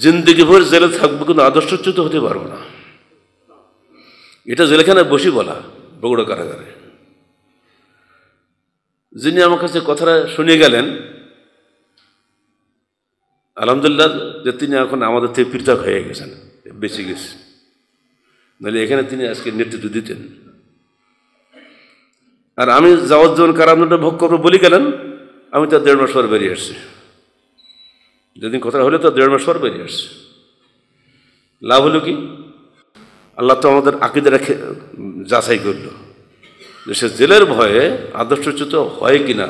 জিন্দিগি ভরে জেলে থাকবো কিন্তু আদর্শচ্যুত হতে পারবো না এটা জেলখানায় বসি বলা বগুড়া কারাগারে যিনি আমার কাছে কথাটা শুনে গেলেন আলহামদুলিল্লাহ যে তিনি এখন আমাদের থেকে পৃথক হয়ে গেছেন বেঁচে গেছে নাহলে এখানে তিনি আজকে নেতৃত্ব দিতেন আর আমি যাওয়ার জন্য কারামদণ্ডটা ভোগ করবো বলি গেলেন আমি তার দেড় মাস পর বেরিয়ে আসছি যেদিন কথা হলে তো দেড় মাস পর বেরিয়ে আসছে লাভ হলো কি আল্লাহ তো আমাদের আকিদারা যাচাই করল যে সে জেলের ভয়ে আদর্শচ্যুত হয় কি না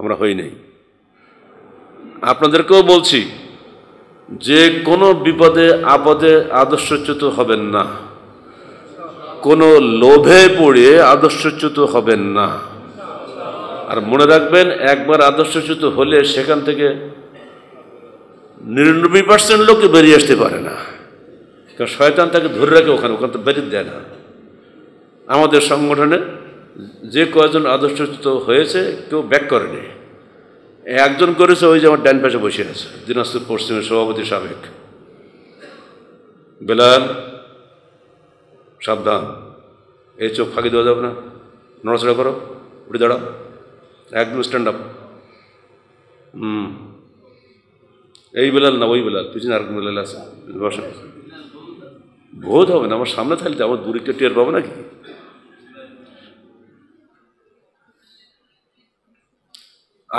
আমরা হই নাই আপনাদেরকেও বলছি যে কোনো বিপদে আপদে আদর্শচ্যুত হবেন না কোনো লোভে পড়ে আদর্শচ্যুত হবেন না আর মনে রাখবেন একবার আদর্শচ্যুত হলে সেখান থেকে নিরানব্বই পার্সেন্ট লোকে বেরিয়ে আসতে পারে না কারণ শয়তান তাকে ধরে রাখে ওখানে ওখানে তো বেরিয়ে দেয় না আমাদের সংগঠনে যে কয়জন আদর্শচ্যুত হয়েছে কেউ ব্যাক করেনি একজন করেছে ওই যে আমার ডান পাশে বসে আছে দিনাজপুর পশ্চিমের সভাপতি সাবেক বেলাল সাবধান এই চোখ ফাঁকি দেওয়া যাবে না নড়াচড়া করো উঠে দাঁড়াও একদম স্ট্যান্ড আপ হুম এই বেলাল না ওই বেলাল পিছনে আর বেলাল আছে বসে ভোধ হবে না আমার সামনে থাকলে আমার দূরে টের পাবো নাকি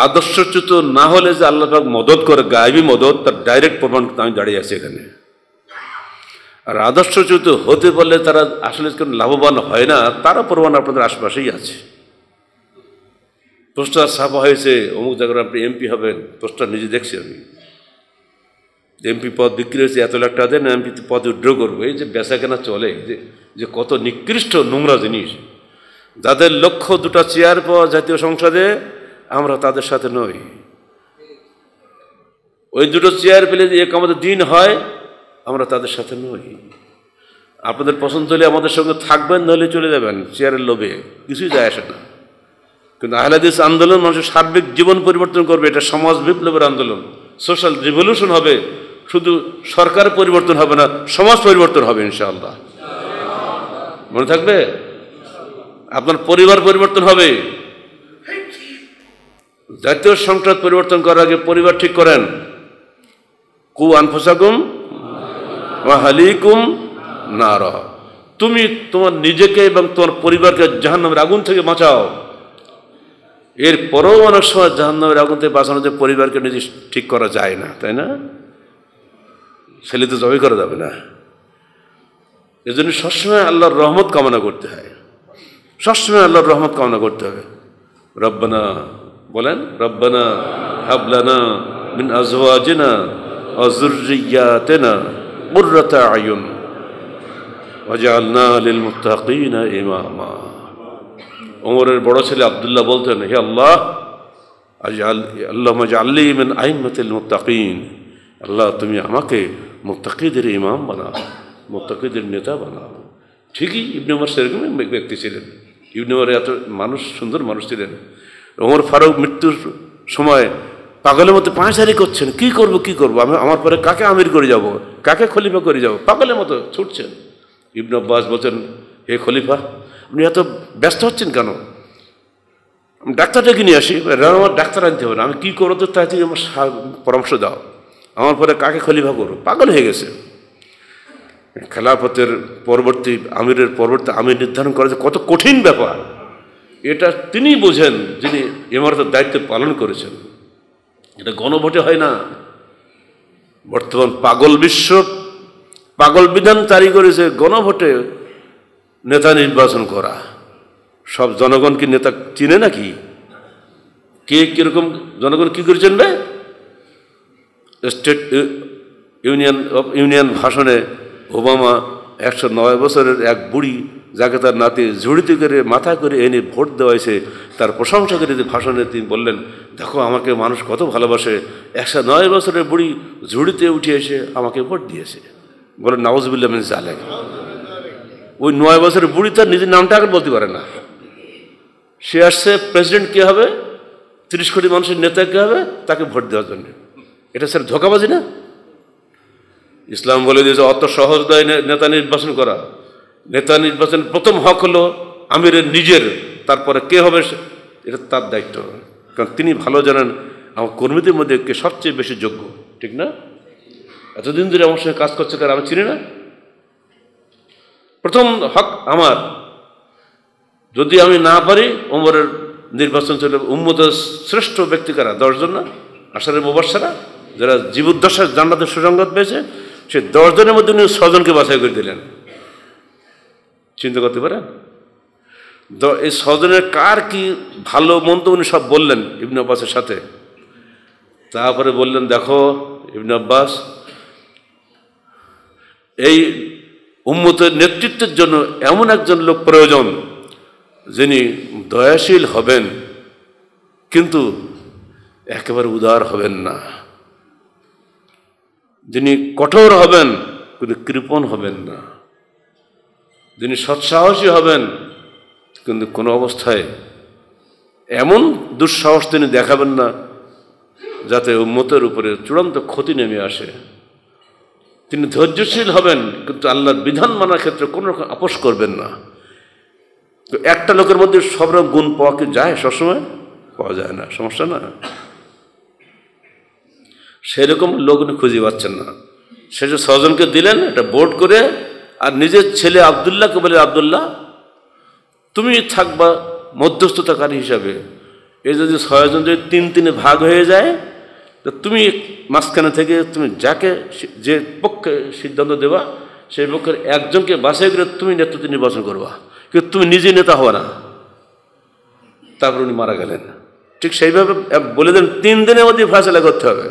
আদর্শচ্যুত না হলে যে আল্লাহ পাক মদত করে গায়েবি মদত তার ডাইরেক্ট প্রমাণ আমি দাঁড়িয়ে আছি এখানে আর আদর্শচ্যুত হতে পারলে তারা আসলে কোনো লাভবান হয় না তারও প্রমাণ আপনাদের আশপাশেই আছে পোস্টার ছাপা হয়েছে অমুক জায়গায় আপনি এমপি হবেন পোস্টার নিজে দেখছি আমি এমপি পদ বিক্রি হয়েছে এত লাখ টাকা দেন এমপি পদ উড্র করবো এই যে বেচা কেনা চলে যে যে কত নিকৃষ্ট নোংরা জিনিস যাদের লক্ষ্য দুটা চেয়ার পাওয়া জাতীয় সংসদে আমরা তাদের সাথে নই ওই দুটো চেয়ার পেলে যে আমাদের দিন হয় আমরা তাদের সাথে নই আপনাদের পছন্দ হলে আমাদের সঙ্গে থাকবেন নইলে চলে যাবেন চেয়ারের লোভে কিছুই যায় আসে না কিন্তু আহলাদিস আন্দোলন মানুষের সার্বিক জীবন পরিবর্তন করবে এটা সমাজ বিপ্লবের আন্দোলন সোশ্যাল রিভলিউশন হবে শুধু সরকার পরিবর্তন হবে না সমাজ পরিবর্তন হবে ইনশাআল্লাহ মনে থাকবে আপনার পরিবার পরিবর্তন হবে জাতীয় সংসদ পরিবর্তন করার আগে পরিবার ঠিক করেন কু আনফোসাকুম হালিকুম না রহ তুমি তোমার নিজেকে এবং তোমার পরিবারকে জাহান্নামের আগুন থেকে বাঁচাও এরপরেও অনেক সময় জাহান্নামের আগুন থেকে বাঁচানো যে পরিবারকে নিজে ঠিক করা যায় না তাই না ছেলে তো জবাই করা যাবে না এজন্য সবসময় আল্লাহর রহমত কামনা করতে হয় সবসময় আল্লাহর রহমত কামনা করতে হবে রব্বানা বলেন রব্বানা হাবলানা মিন আজওয়াজিনা অজুরিয়াতেনা মুররাতা আয়ুন ওয়াজআলনা লিল মুত্তাকিনা ইমামা ওমরের বড় ছেলে আব্দুল্লাহ বলতেন হে আল্লাহ আজআল আল্লাহ মাজআলনি মিন আইমাতিল মুত্তাকিন আল্লাহ তুমি আমাকে মুত্তাকিদের ইমাম বানাও মুত্তাকিদের নেতা বানাও ঠিকই ইবনে উমর সেরকমই ব্যক্তি ছিলেন ইবনে উমর এত মানুষ সুন্দর মানুষ ছিলেন ওমর ফারুক মৃত্যুর সময় পাগলের মতো পাঁচারি করছেন কি করব কি করব আমি আমার পরে কাকে আমির করে যাব কাকে খলিফা করে যাব পাগলের মতো ছুটছেন ইবন আব্বাস বলছেন হে খলিফা আপনি এত ব্যস্ত হচ্ছেন কেন আমি ডেকে নিয়ে আসি আমার ডাক্তার আনতে হবে না আমি কী করো তো তাই আমার পরামর্শ দাও আমার পরে কাকে খলিফা করো পাগল হয়ে গেছে খেলাফতের পরবর্তী আমিরের পরবর্তী আমির নির্ধারণ করা যে কত কঠিন ব্যাপার এটা তিনি বোঝেন যিনি ইমারতের দায়িত্ব পালন করেছেন এটা গণভোটে হয় না বর্তমান পাগল বিশ্ব পাগল বিধান তারি করেছে গণভোটে নেতা নির্বাচন করা সব জনগণ কি নেতা চিনে নাকি কে কীরকম জনগণ কী করেছেন চিনবে স্টেট ইউনিয়ন ইউনিয়ন ভাষণে ওবামা একশো নয় বছরের এক বুড়ি যাকে তার নাতি ঝুড়িতে করে মাথা করে এনে ভোট দেওয়া হয়েছে তার প্রশংসা করে যে ভাষণে তিনি বললেন দেখো আমাকে মানুষ কত ভালোবাসে একশো নয় বছরের বুড়ি ঝুড়িতে উঠে এসে আমাকে ভোট দিয়েছে বলে নওয়াজবুল্লাহ মিন জালেক ওই নয় বছরের বুড়ি তার নিজের নামটা এখন বলতে পারে না সে আসছে প্রেসিডেন্ট কী হবে তিরিশ কোটি মানুষের নেতা কী হবে তাকে ভোট দেওয়ার জন্য এটা স্যার ধোকাবাজি না ইসলাম বলে দিয়েছে অত সহজ নয় নেতা নির্বাচন করা নেতা নির্বাচনের প্রথম হক হলো আমিরের নিজের তারপরে কে হবে এটা তার দায়িত্ব কারণ তিনি ভালো জানেন আমার কর্মীদের মধ্যে কে সবচেয়ে বেশি যোগ্য ঠিক না এতদিন ধরে আমার সঙ্গে কাজ করছে কারণ আমি চিনি না প্রথম হক আমার যদি আমি না পারি ওমরের নির্বাচন চলে উম্মতের শ্রেষ্ঠ ব্যক্তি কারা দশজন না আষাঢ়ের মুবাসারা যারা জীবদ্দশার জান্নাতের সুসংগত পেয়েছে সেই দশজনের মধ্যে উনি ছজনকে বাছাই করে দিলেন চিন্তা করতে পারেন এই স্বজনের কার কি ভালো মন্দ উনি সব বললেন ইবনে আব্বাসের সাথে তারপরে বললেন দেখো ইবনে আব্বাস এই উম্মতের নেতৃত্বের জন্য এমন একজন লোক প্রয়োজন যিনি দয়াশীল হবেন কিন্তু একেবারে উদার হবেন না যিনি কঠোর হবেন কিন্তু কৃপণ হবেন না যিনি সৎসাহসী হবেন কিন্তু কোনো অবস্থায় এমন দুঃসাহস তিনি দেখাবেন না যাতে উম্মতের উপরে চূড়ান্ত ক্ষতি নেমে আসে তিনি ধৈর্যশীল হবেন কিন্তু আল্লাহর বিধান মানার ক্ষেত্রে কোনো রকম আপোষ করবেন না তো একটা লোকের মধ্যে সব রকম গুণ পাওয়া কি যায় সবসময় পাওয়া যায় না সমস্যা না সেরকম লোক খুঁজে পাচ্ছেন না সে যে ছজনকে দিলেন একটা বোর্ড করে আর নিজের ছেলে আবদুল্লাহকে বলে আবদুল্লাহ তুমি থাকবা মধ্যস্থতাকারী হিসাবে এ যদি ছয়জন যদি তিন তিনে ভাগ হয়ে যায় তো তুমি মাঝখানে থেকে তুমি যাকে যে পক্ষে সিদ্ধান্ত দেবা সেই পক্ষের একজনকে বাছাই করে তুমি নেতৃত্ব নির্বাচন করবা কিন্তু তুমি নিজে নেতা হওয়া না তারপর উনি মারা গেলেন ঠিক সেইভাবে বলে দেন তিন দিনের মধ্যে ফাঁসলা করতে হবে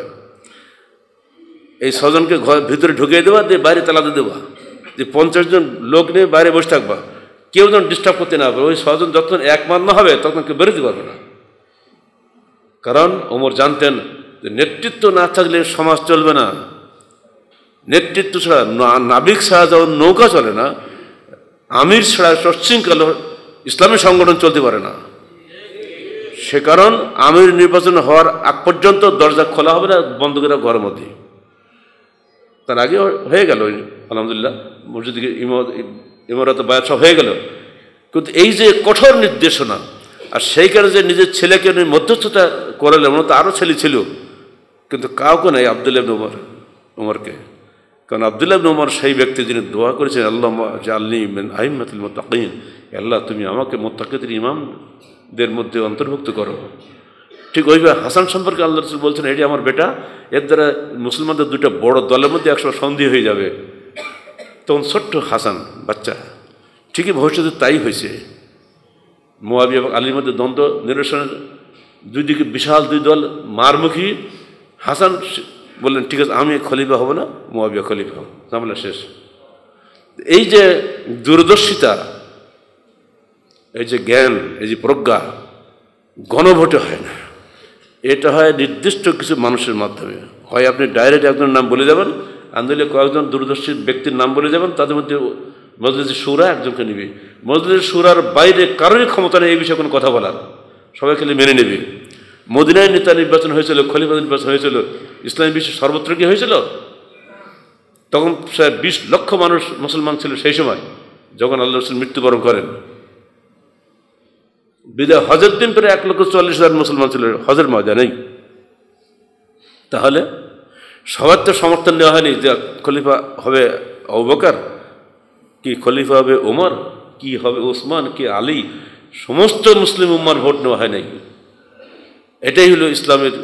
এই স্বজনকে ঘর ভিতরে ঢুকিয়ে দেওয়া দিয়ে বাইরে তালাতে দেওয়া যে পঞ্চাশ জন লোক নিয়ে বাইরে বসে থাকবা কেউ যেন ডিস্টার্ব করতে না পারে ওই ছজন যখন একমান্য হবে তখন কেউ বেরোতে পারবে না কারণ ওমর জানতেন যে নেতৃত্ব না থাকলে সমাজ চলবে না নেতৃত্ব ছাড়া নাবিক ছাড়া যখন নৌকা চলে না আমির ছাড়া সশৃঙ্খল ইসলামী সংগঠন চলতে পারে না সে কারণ আমির নির্বাচন হওয়ার আগ পর্যন্ত দরজা খোলা হবে না বন্ধ করে ঘরের মধ্যে তার আগে হয়ে গেল আলহামদুলিল্লাহ মসজিদ ইমারত বায়াত সব হয়ে গেল কিন্তু এই যে কঠোর নির্দেশনা আর সেই কারণে যে নিজের ছেলেকে উনি মধ্যস্থতা করালে ওনার তো আরও ছেলে ছিল কিন্তু কাউকে নেই আবদুল্লাহ নোমর ওমরকে কারণ আবদুল্লাহ নোমর সেই ব্যক্তি যিনি দোয়া করেছেন আল্লাহ জাল্লি আহিমাতুল মোতাকিন আল্লাহ তুমি আমাকে মোত্তাকিদের ইমামদের মধ্যে অন্তর্ভুক্ত করো ঠিক ওইভাবে হাসান সম্পর্কে আল্লাহ রসুল বলছেন এটি আমার বেটা এর দ্বারা মুসলমানদের দুটো বড় দলের মধ্যে একসময় সন্ধি হয়ে যাবে তখন ছোট্ট হাসান বাচ্চা ঠিকই ভবিষ্যতে তাই হয়েছে মোয়াবি এবং আলীর মধ্যে দ্বন্দ্ব নিরসনের দুই দিকে বিশাল দুই দল মারমুখী হাসান বললেন ঠিক আছে আমি খলিফা হব না মোয়াবিয়া খলিফা হব ঝামেলা শেষ এই যে দূরদর্শিতা এই যে জ্ঞান এই যে প্রজ্ঞা গণভোটে হয় না এটা হয় নির্দিষ্ট কিছু মানুষের মাধ্যমে হয় আপনি ডাইরেক্ট একজনের নাম বলে দেবেন আন্দোলনে কয়েকজন দূরদর্শী ব্যক্তির নাম বলে যাবেন তাদের মধ্যে মজলিসের সুরা একজনকে নিবি মজলিসের সুরার বাইরে কারোরই ক্ষমতা নেই এই বিষয়ে কোনো কথা বলার সবাই খালি মেনে নেবে মদিনায় নেতা নির্বাচন হয়েছিল খলিফা নির্বাচন হয়েছিল ইসলামী বিশ্বের সর্বত্র কি হয়েছিল তখন প্রায় বিশ লক্ষ মানুষ মুসলমান ছিল সেই সময় যখন আল্লাহ রসুল মৃত্যুবরণ করেন বিদায় হজের দিন পরে এক লক্ষ চল্লিশ হাজার মুসলমান ছিল হজের মজা নেই তাহলে সবার তো সমর্থন নেওয়া হয়নি যে খলিফা হবে অবকার কি খলিফা হবে ওমর কি হবে ওসমান কি আলী সমস্ত মুসলিম উম্মার ভোট নেওয়া হয় নাই এটাই হলো ইসলামের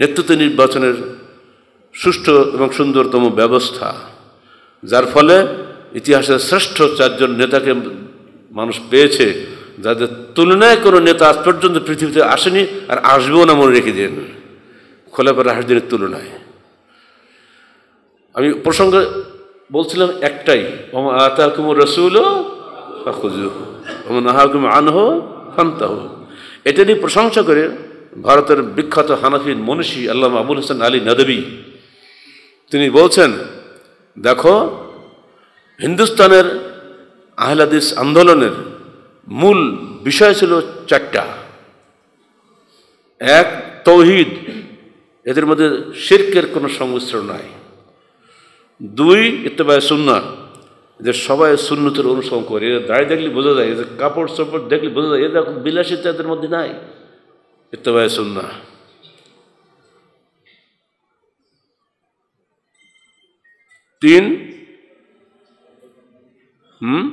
নেতৃত্ব নির্বাচনের সুষ্ঠু এবং সুন্দরতম ব্যবস্থা যার ফলে ইতিহাসের শ্রেষ্ঠ চারজন নেতাকে মানুষ পেয়েছে যাদের তুলনায় কোনো নেতা আজ পর্যন্ত পৃথিবীতে আসেনি আর আসবেও না মনে রেখে দেন খোলাপার রাহাসদিনের তুলনায় আমি প্রসঙ্গে বলছিলাম একটাই আতা কুমুর রসুল আনহ ফান্তাহ এটা নিয়ে প্রশংসা করে ভারতের বিখ্যাত হানাফিন মনীষী আল্লাহ আবুল হোসেন আলী নদবী তিনি বলছেন দেখো হিন্দুস্তানের আহলাদিস আন্দোলনের মূল বিষয় ছিল চারটা এক তৌহিদ এদের মধ্যে শির্কের কোনো সংমিশ্রণ নাই দুই ইত্তেবায় সুন্না যে সবাই সুন্নতের অনুসরণ করে এরা দাঁড়িয়ে দেখলে বোঝা যায় এদের কাপড় চোপড় দেখলে বোঝা যায় এরা বিলাসী এদের মধ্যে নাই ইত্তেবায় সুন্না তিন হুম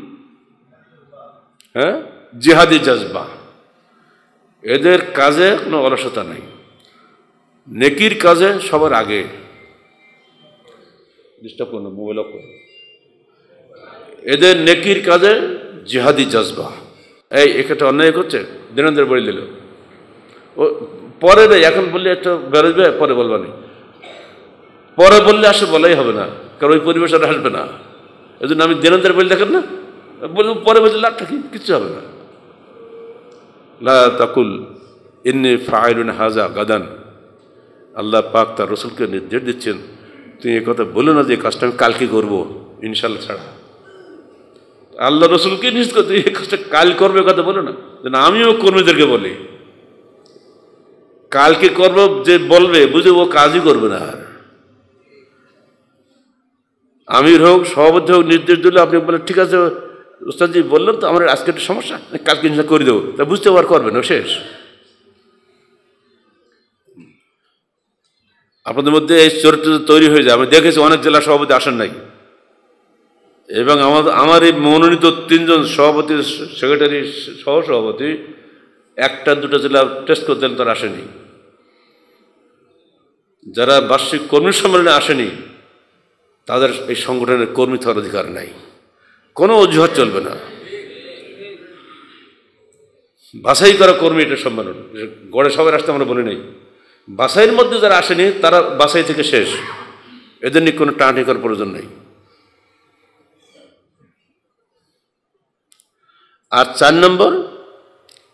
হ্যাঁ জিহাদি জজবা এদের কাজে কোনো অলসতা নাই নেকির কাজে সবার আগে ডিস্টার্ব করুন মোবাইলও করুন এদের নেকির কাজে জিহাদি জজবা এই একটা অন্যায় করছে দীনেন্দ্র বলে দিল ও পরে রে এখন বললে একটা বেরোবে পরে বলবা নেই পরে বললে আসে বলাই হবে না কারণ ওই পরিবেশ আর আসবে না এই জন্য আমি দীনেন্দ্র বলি দেখেন না বললাম পরে বলছি লাভ থাকি কিচ্ছু হবে না লা তাকুল ইন্নি ফায়রুন হাজা গাদান আল্লাহ পাক তার রসুলকে নির্দেশ দিচ্ছেন তুমি কথা বলো না যে কাজটা আমি কালকে করবো ইনশাল্লাহ ছাড়া আল্লাহ রসুলকে নিশ্চিত তুমি এই কাজটা কাল করবে কথা বলো না যেন আমিও কর্মীদেরকে বলি কালকে করব যে বলবে বুঝে ও কাজই করবে না আর আমির হোক সভাপতি হোক নির্দেশ দিলে আপনি বলেন ঠিক আছে উস্তাদি বললেন তো আমার আজকে একটা সমস্যা কালকে করে দেবো তা বুঝতে পার করবে না শেষ আপনাদের মধ্যে এই চরিত্র তৈরি হয়ে যায় আমি দেখেছি অনেক জেলা সভাপতি আসেন নাই এবং আমার আমার এই মনোনীত তিনজন সভাপতি সেক্রেটারি সহ সভাপতি একটা দুটো জেলা টেস্ট করতেন তারা আসেনি যারা বার্ষিক কর্মী সম্মেলনে আসেনি তাদের এই সংগঠনের কর্মী থাকার অধিকার নাই কোনো অজুহাত চলবে না বাছাই করা কর্মী এটা সম্মেলন গড়ে সবাই আসতে আমরা বলি নাই বাসাইয়ের মধ্যে যারা আসেনি তারা বাসাই থেকে শেষ এদের নিয়ে কোনো টানটি করার প্রয়োজন নেই আর চার নম্বর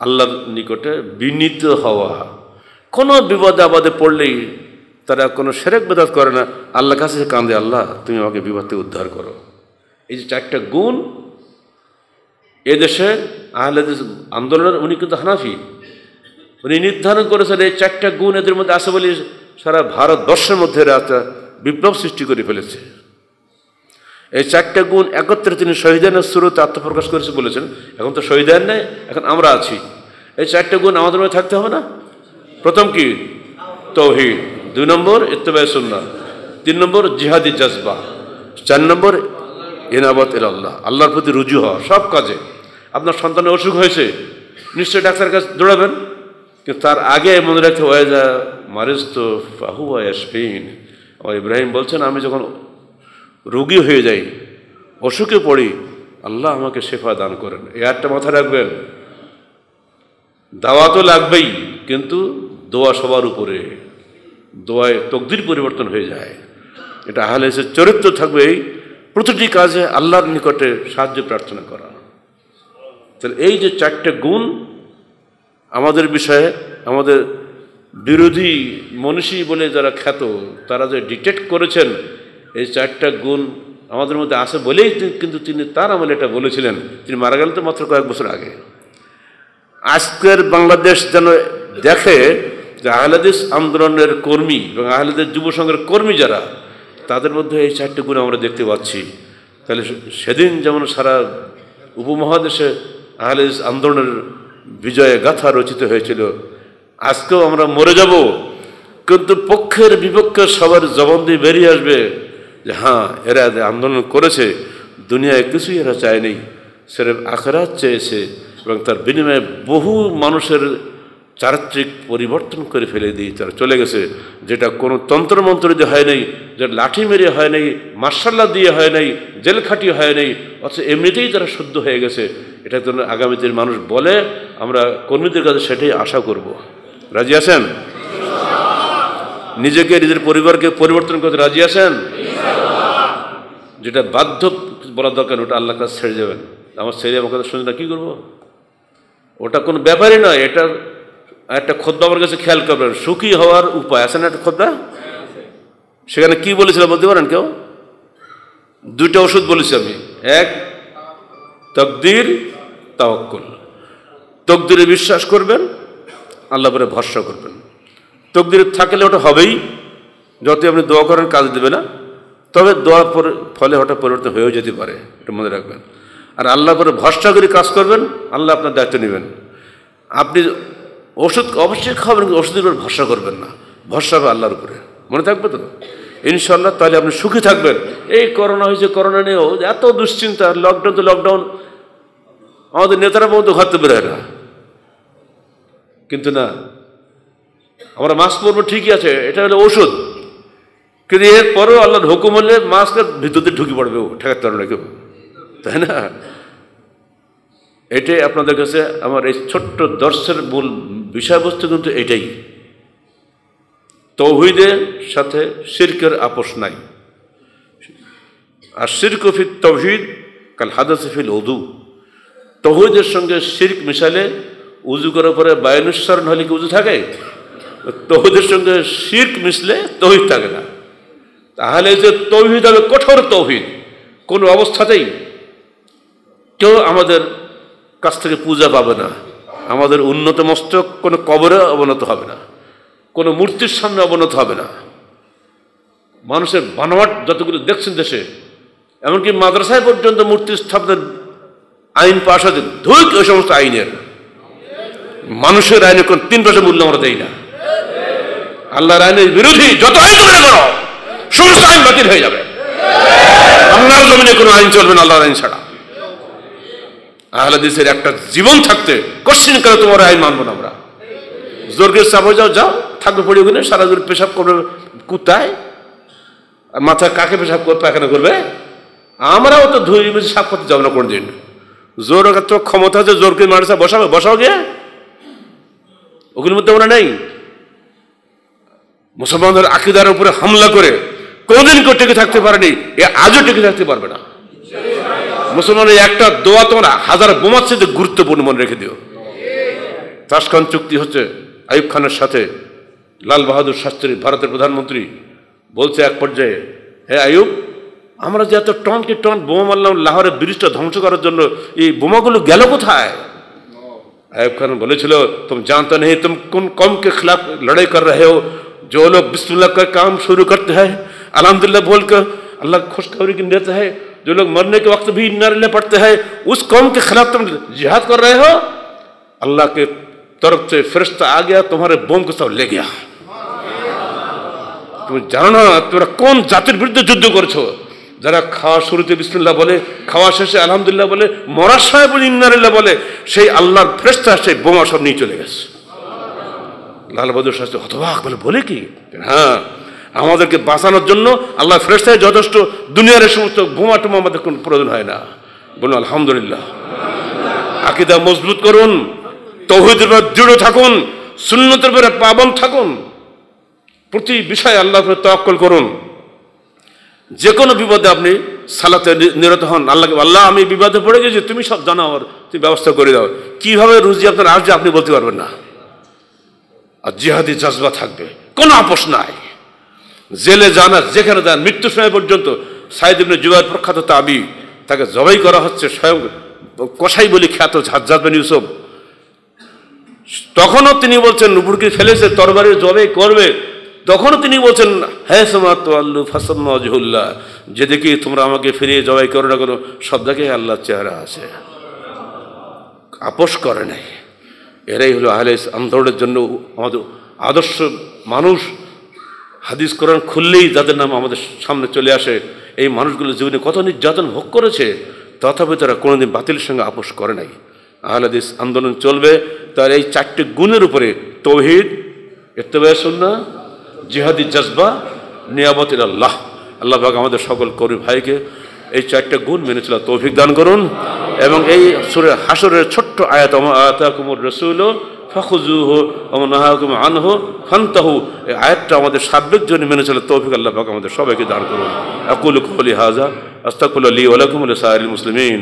আল্লাহর নিকটে বিনীত হওয়া কোনো বিপদে আপদে পড়লেই তারা কোনো সেরেক বেদাত করে না আল্লাহ কাছে কান্দে আল্লাহ তুমি আমাকে বিপদ থেকে উদ্ধার করো এই যে চারটা গুণ এদেশে আহলেদ আন্দোলনের উনি কিন্তু হানাফি উনি নির্ধারণ করেছেন এই চারটা গুণ এদের মধ্যে আছে বলে সারা ভারতবর্ষের মধ্যে একটা বিপ্লব সৃষ্টি করে ফেলেছে এই চারটা গুণ একত্রে তিনি শহীদানের স্রোতে আত্মপ্রকাশ করেছে বলেছেন এখন তো শহীদান নেই এখন আমরা আছি এই চারটা গুণ আমাদের মধ্যে থাকতে হবে না প্রথম কি তৌহিদ দুই নম্বর ইত্তবায় সুন্না তিন নম্বর জিহাদি জজবা চার নম্বর এনাবত এল আল্লাহ আল্লাহর প্রতি রুজু হওয়া সব কাজে আপনার সন্তানের অসুখ হয়েছে নিশ্চয়ই ডাক্তারের কাছে দৌড়াবেন কিন্তু তার আগে মনে রাখতে ওয়েজা মারিস তো ফাহু আয়াসফিন আমার ইব্রাহিম বলছেন আমি যখন রোগী হয়ে যাই অসুখে পড়ি আল্লাহ আমাকে শেফা দান করেন এই একটা মাথা রাখবেন দাওয়া তো লাগবেই কিন্তু দোয়া সবার উপরে দোয়ায় তকদির পরিবর্তন হয়ে যায় এটা হালে সে চরিত্র থাকবে এই প্রতিটি কাজে আল্লাহর নিকটে সাহায্য প্রার্থনা করা তাহলে এই যে চারটে গুণ আমাদের বিষয়ে আমাদের বিরোধী মনীষী বলে যারা খ্যাত তারা যে ডিটেক্ট করেছেন এই চারটা গুণ আমাদের মধ্যে আছে বলেই কিন্তু তিনি তার আমলে এটা বলেছিলেন তিনি মারা গেলেন তো মাত্র কয়েক বছর আগে আজকের বাংলাদেশ যেন দেখে যে আহলাদিস আন্দোলনের কর্মী এবং আহলাদের যুব সংঘের কর্মী যারা তাদের মধ্যে এই চারটি গুণ আমরা দেখতে পাচ্ছি তাহলে সেদিন যেমন সারা উপমহাদেশে আহলেদেশ আন্দোলনের বিজয় গাথা রচিত হয়েছিল আজকেও আমরা মরে যাব কিন্তু পক্ষের বিপক্ষে সবার জবান দিয়ে বেরিয়ে আসবে যে হ্যাঁ এরা আন্দোলন করেছে দুনিয়ায় কিছুই এরা চায়নি সেরফ আখরাত চেয়েছে এবং তার বিনিময়ে বহু মানুষের চারিত্রিক পরিবর্তন করে ফেলে দিয়ে তারা চলে গেছে যেটা কোনো তন্ত্রমন্ত্র দিয়ে হয় নাই যেটা লাঠি মেরে হয় নাই মার্শাল্লা দিয়ে হয় নাই জেল খাটি হয় নাই অথচ এমনিতেই তারা শুদ্ধ হয়ে গেছে এটা তো আগামী দিন মানুষ বলে আমরা কর্মীদের কাছে সেটাই আশা করব রাজি আছেন নিজেকে নিজের পরিবারকে পরিবর্তন করতে রাজি আছেন যেটা বাধ্য বলার দরকার ওটা আল্লাহ কাছে ছেড়ে যাবেন আমার ছেড়ে আমার কথা শুনে না কী করবো ওটা কোনো ব্যাপারই নয় এটা একটা খদ্দা আমার কাছে খেয়াল করবেন সুখী হওয়ার উপায় আছে না একটা খদ্দা সেখানে কি বলেছিলাম বলতে পারেন কেউ দুইটা ওষুধ বলেছি আমি এক তকদির তাওয়াক্কুল তকদিরে বিশ্বাস করবেন আল্লাহ পরে ভরসা করবেন তকদিরে থাকলে ওটা হবেই যতই আপনি দোয়া করেন কাজ দেবে না তবে দোয়া পরে ফলে ওটা পরিবর্তন হয়েও যেতে পারে এটা মনে রাখবেন আর আল্লাহ পরে ভরসা করে কাজ করবেন আল্লাহ আপনার দায়িত্ব নেবেন আপনি ওষুধ অবশ্যই খাবেন কিন্তু ওষুধের উপর ভরসা করবেন না ভরসা হবে আল্লাহর উপরে মনে থাকবে তো ইনশাল্লাহ তাহলে আপনি সুখী থাকবেন এই করোনা হয়েছে করোনা নিয়েও এত দুশ্চিন্তা লকডাউন তো লকডাউন আমাদের নেতারা পর্যন্ত ঘর বেরোয় না কিন্তু না আমরা মাস্ক পরবো ঠিকই আছে এটা হলো ঔষধ কিন্তু পরেও আল্লাহর হুকুম হলে মাস্কের ভিতরতে ঢুকে পড়বে ও ঠেকাতে পারবে কেউ তাই না এটাই আপনাদের কাছে আমার এই ছোট্ট দর্শের মূল বিষয়বস্তু কিন্তু এটাই তৌহিদের সাথে সিরকের আপোষ নাই আর শিরকফি তৌহিদ কাল হাদাসিফিল উদু তহিদের সঙ্গে সিরক মিশালে উজু করার পরে বায়নুস্মরণ হলে কি উজু থাকে তহিদের সঙ্গে সিরক মিশলে তহিদ থাকে না তাহলে যে তৌহিদ হবে কঠোর তৌহিদ কোনো অবস্থাতেই কেউ আমাদের কাছ থেকে পূজা পাবে না আমাদের উন্নত মস্তক কোনো কবরে অবনত হবে না কোনো মূর্তির সামনে অবনত হবে না মানুষের বানোয়াট যতগুলো দেখছেন দেশে এমনকি মাদ্রাসায় পর্যন্ত মূর্তি স্থাপনের আইন পাশ হয়েছে ধৈর্য ওই সমস্ত আইনের মানুষের আইনে কোন তিন পাশে মূল্য আমরা দেই না আল্লাহর আইনের বিরোধী যত আইন মনে করো সমস্ত আইন বাতিল হয়ে যাবে আল্লাহর জমিনে কোনো আইন চলবে না আল্লাহর আইন ছাড়া দেশের একটা জীবন থাকতে কশ্চিন কালে তোমার আইন মানবো না আমরা জোর করে যাও যাও থাকবে পড়ে ওখানে সারা জোর পেশাব করবে কোথায় আর মাথা কাকে পেশাব করবে পায়খানা করবে আমরাও তো ধুই মিশে সাপ করতে যাবো না দিন জোর তো ক্ষমতা আছে জোর করে মানুষ বসাবে বসাও গিয়ে ওগুলোর মধ্যে ওরা নেই মুসলমানদের আকিদার উপরে হামলা করে কোনদিন কেউ টেকে থাকতে পারেনি এ আজও টেকে থাকতে পারবে না মুসলমানের একটা দোয়া তোমরা হাজার বোমার যে গুরুত্বপূর্ণ মনে রেখে দিও তাসকান চুক্তি হচ্ছে আইব খানের সাথে লাল বাহাদুর শাস্ত্রী ভারতের প্রধানমন্ত্রী বলছে এক পর্যায়ে হে আয়ুব আমরা যে এত টনকে টন বোমা মারলাম লাহোরের ব্রিজটা ধ্বংস করার জন্য এই বোমাগুলো গেল কোথায় আয়ুব খান বলেছিল তুমি জানতো নেই তুমি কোন কমকে খিলাফ লড়াই কর রে হো जो लोग बिस्मिल्ला का काम शुरू करते हैं अलहमदिल्ला बोलकर আল্লাহ খুশখবরি কিন देते हैं যে লোক মরনে কে वक्त ভি नरले पड़ते हैं उस कौम के खिलाफ तुम जिहाद कर रहे हो अल्लाह के তরফ से फरिश्ता आ गया तुम्हारे बोम को सब ले তুমি জানো না তোমরা কোন জাতির বিরুদ্ধে যুদ্ধ করছো যারা খাওয়া শুরুতে বিসমুল্লাহ বলে খাওয়া শেষে আলহামদুলিল্লাহ বলে মরার সাহেব ইন্নারিল্লাহ বলে সেই আল্লাহর ফ্রেস্তা সেই বোমা সব নিয়ে চলে গেছে লালবাহাদুর বাহাদুর শাস্ত্রী হতবাক বলে বলে কি হ্যাঁ আমাদেরকে বাঁচানোর জন্য আল্লাহ ফ্রেস্তায় যথেষ্ট দুনিয়ার সমস্ত বোমা টোমা আমাদের কোনো প্রয়োজন হয় না বলুন আলহামদুলিল্লাহ আকিদা মজবুত করুন তৌহিদের উপর দৃঢ় থাকুন সুন্নতের উপরে পাবন থাকুন প্রতি বিষয়ে আল্লাহ তকল করুন যে কোনো বিপদে আপনি সালাতে নিরত হন আল্লাহকে আল্লাহ আমি বিপদে পড়ে গেছি তুমি সব জানো আমার তুমি ব্যবস্থা করে দাও কীভাবে রুজি আপনার আসবে আপনি বলতে পারবেন না আর জিহাদি জজবা থাকবে কোনো আপোষ নাই জেলে জানা যেখানে যান মৃত্যুর সময় পর্যন্ত সাইদ ইবনে জুবাইর প্রখ্যাত তাবি তাকে জবাই করা হচ্ছে স্বয়ং কসাই বলি খ্যাত হাজ্জাদ বেন ইউসুফ তখনও তিনি বলছেন নুপুরকে ফেলেছে তরবারে জবে করবে তখনও তিনি বলছেন হ্যাঁ সোমাত আল্লু ফাসমুল্লাহ যেদিকে তোমরা আমাকে ফিরিয়ে জবাই করো না করো সব জায়গায় আল্লাহর চেহারা আছে আপোষ করে নাই এরাই হলো আহলেস আন্দোলনের জন্য আমাদের আদর্শ মানুষ হাদিস কোরআন খুললেই যাদের নাম আমাদের সামনে চলে আসে এই মানুষগুলো জীবনে কত নির্যাতন ভোগ করেছে তথাপি তারা কোনোদিন বাতিলের সঙ্গে আপোষ করে নাই আহলাদিস আন্দোলন চলবে তার এই চারটি গুণের উপরে তৌহিদ সন্না জিহাদি জজবা নিয়ামত আল্লাহ আল্লাহ ভাগ আমাদের সকল করি ভাইকে এই চারটে গুণ মেনে চলা তৌফিক দান করুন এবং এই সুরের হাসরের ছোট্ট আয়াত আয়াতা কুমুর রসুল ফাখুজু হো অমনাহাকুম আনহো ফান্তাহু এই আয়াতটা আমাদের সাবেক জন্য মেনে চলে তৌফিক আল্লাহ পাক আমাদের সবাইকে দান করুন আকুল হাজা আস্তাকুল আলী ওয়ালাকুম সাহিল মুসলিমিন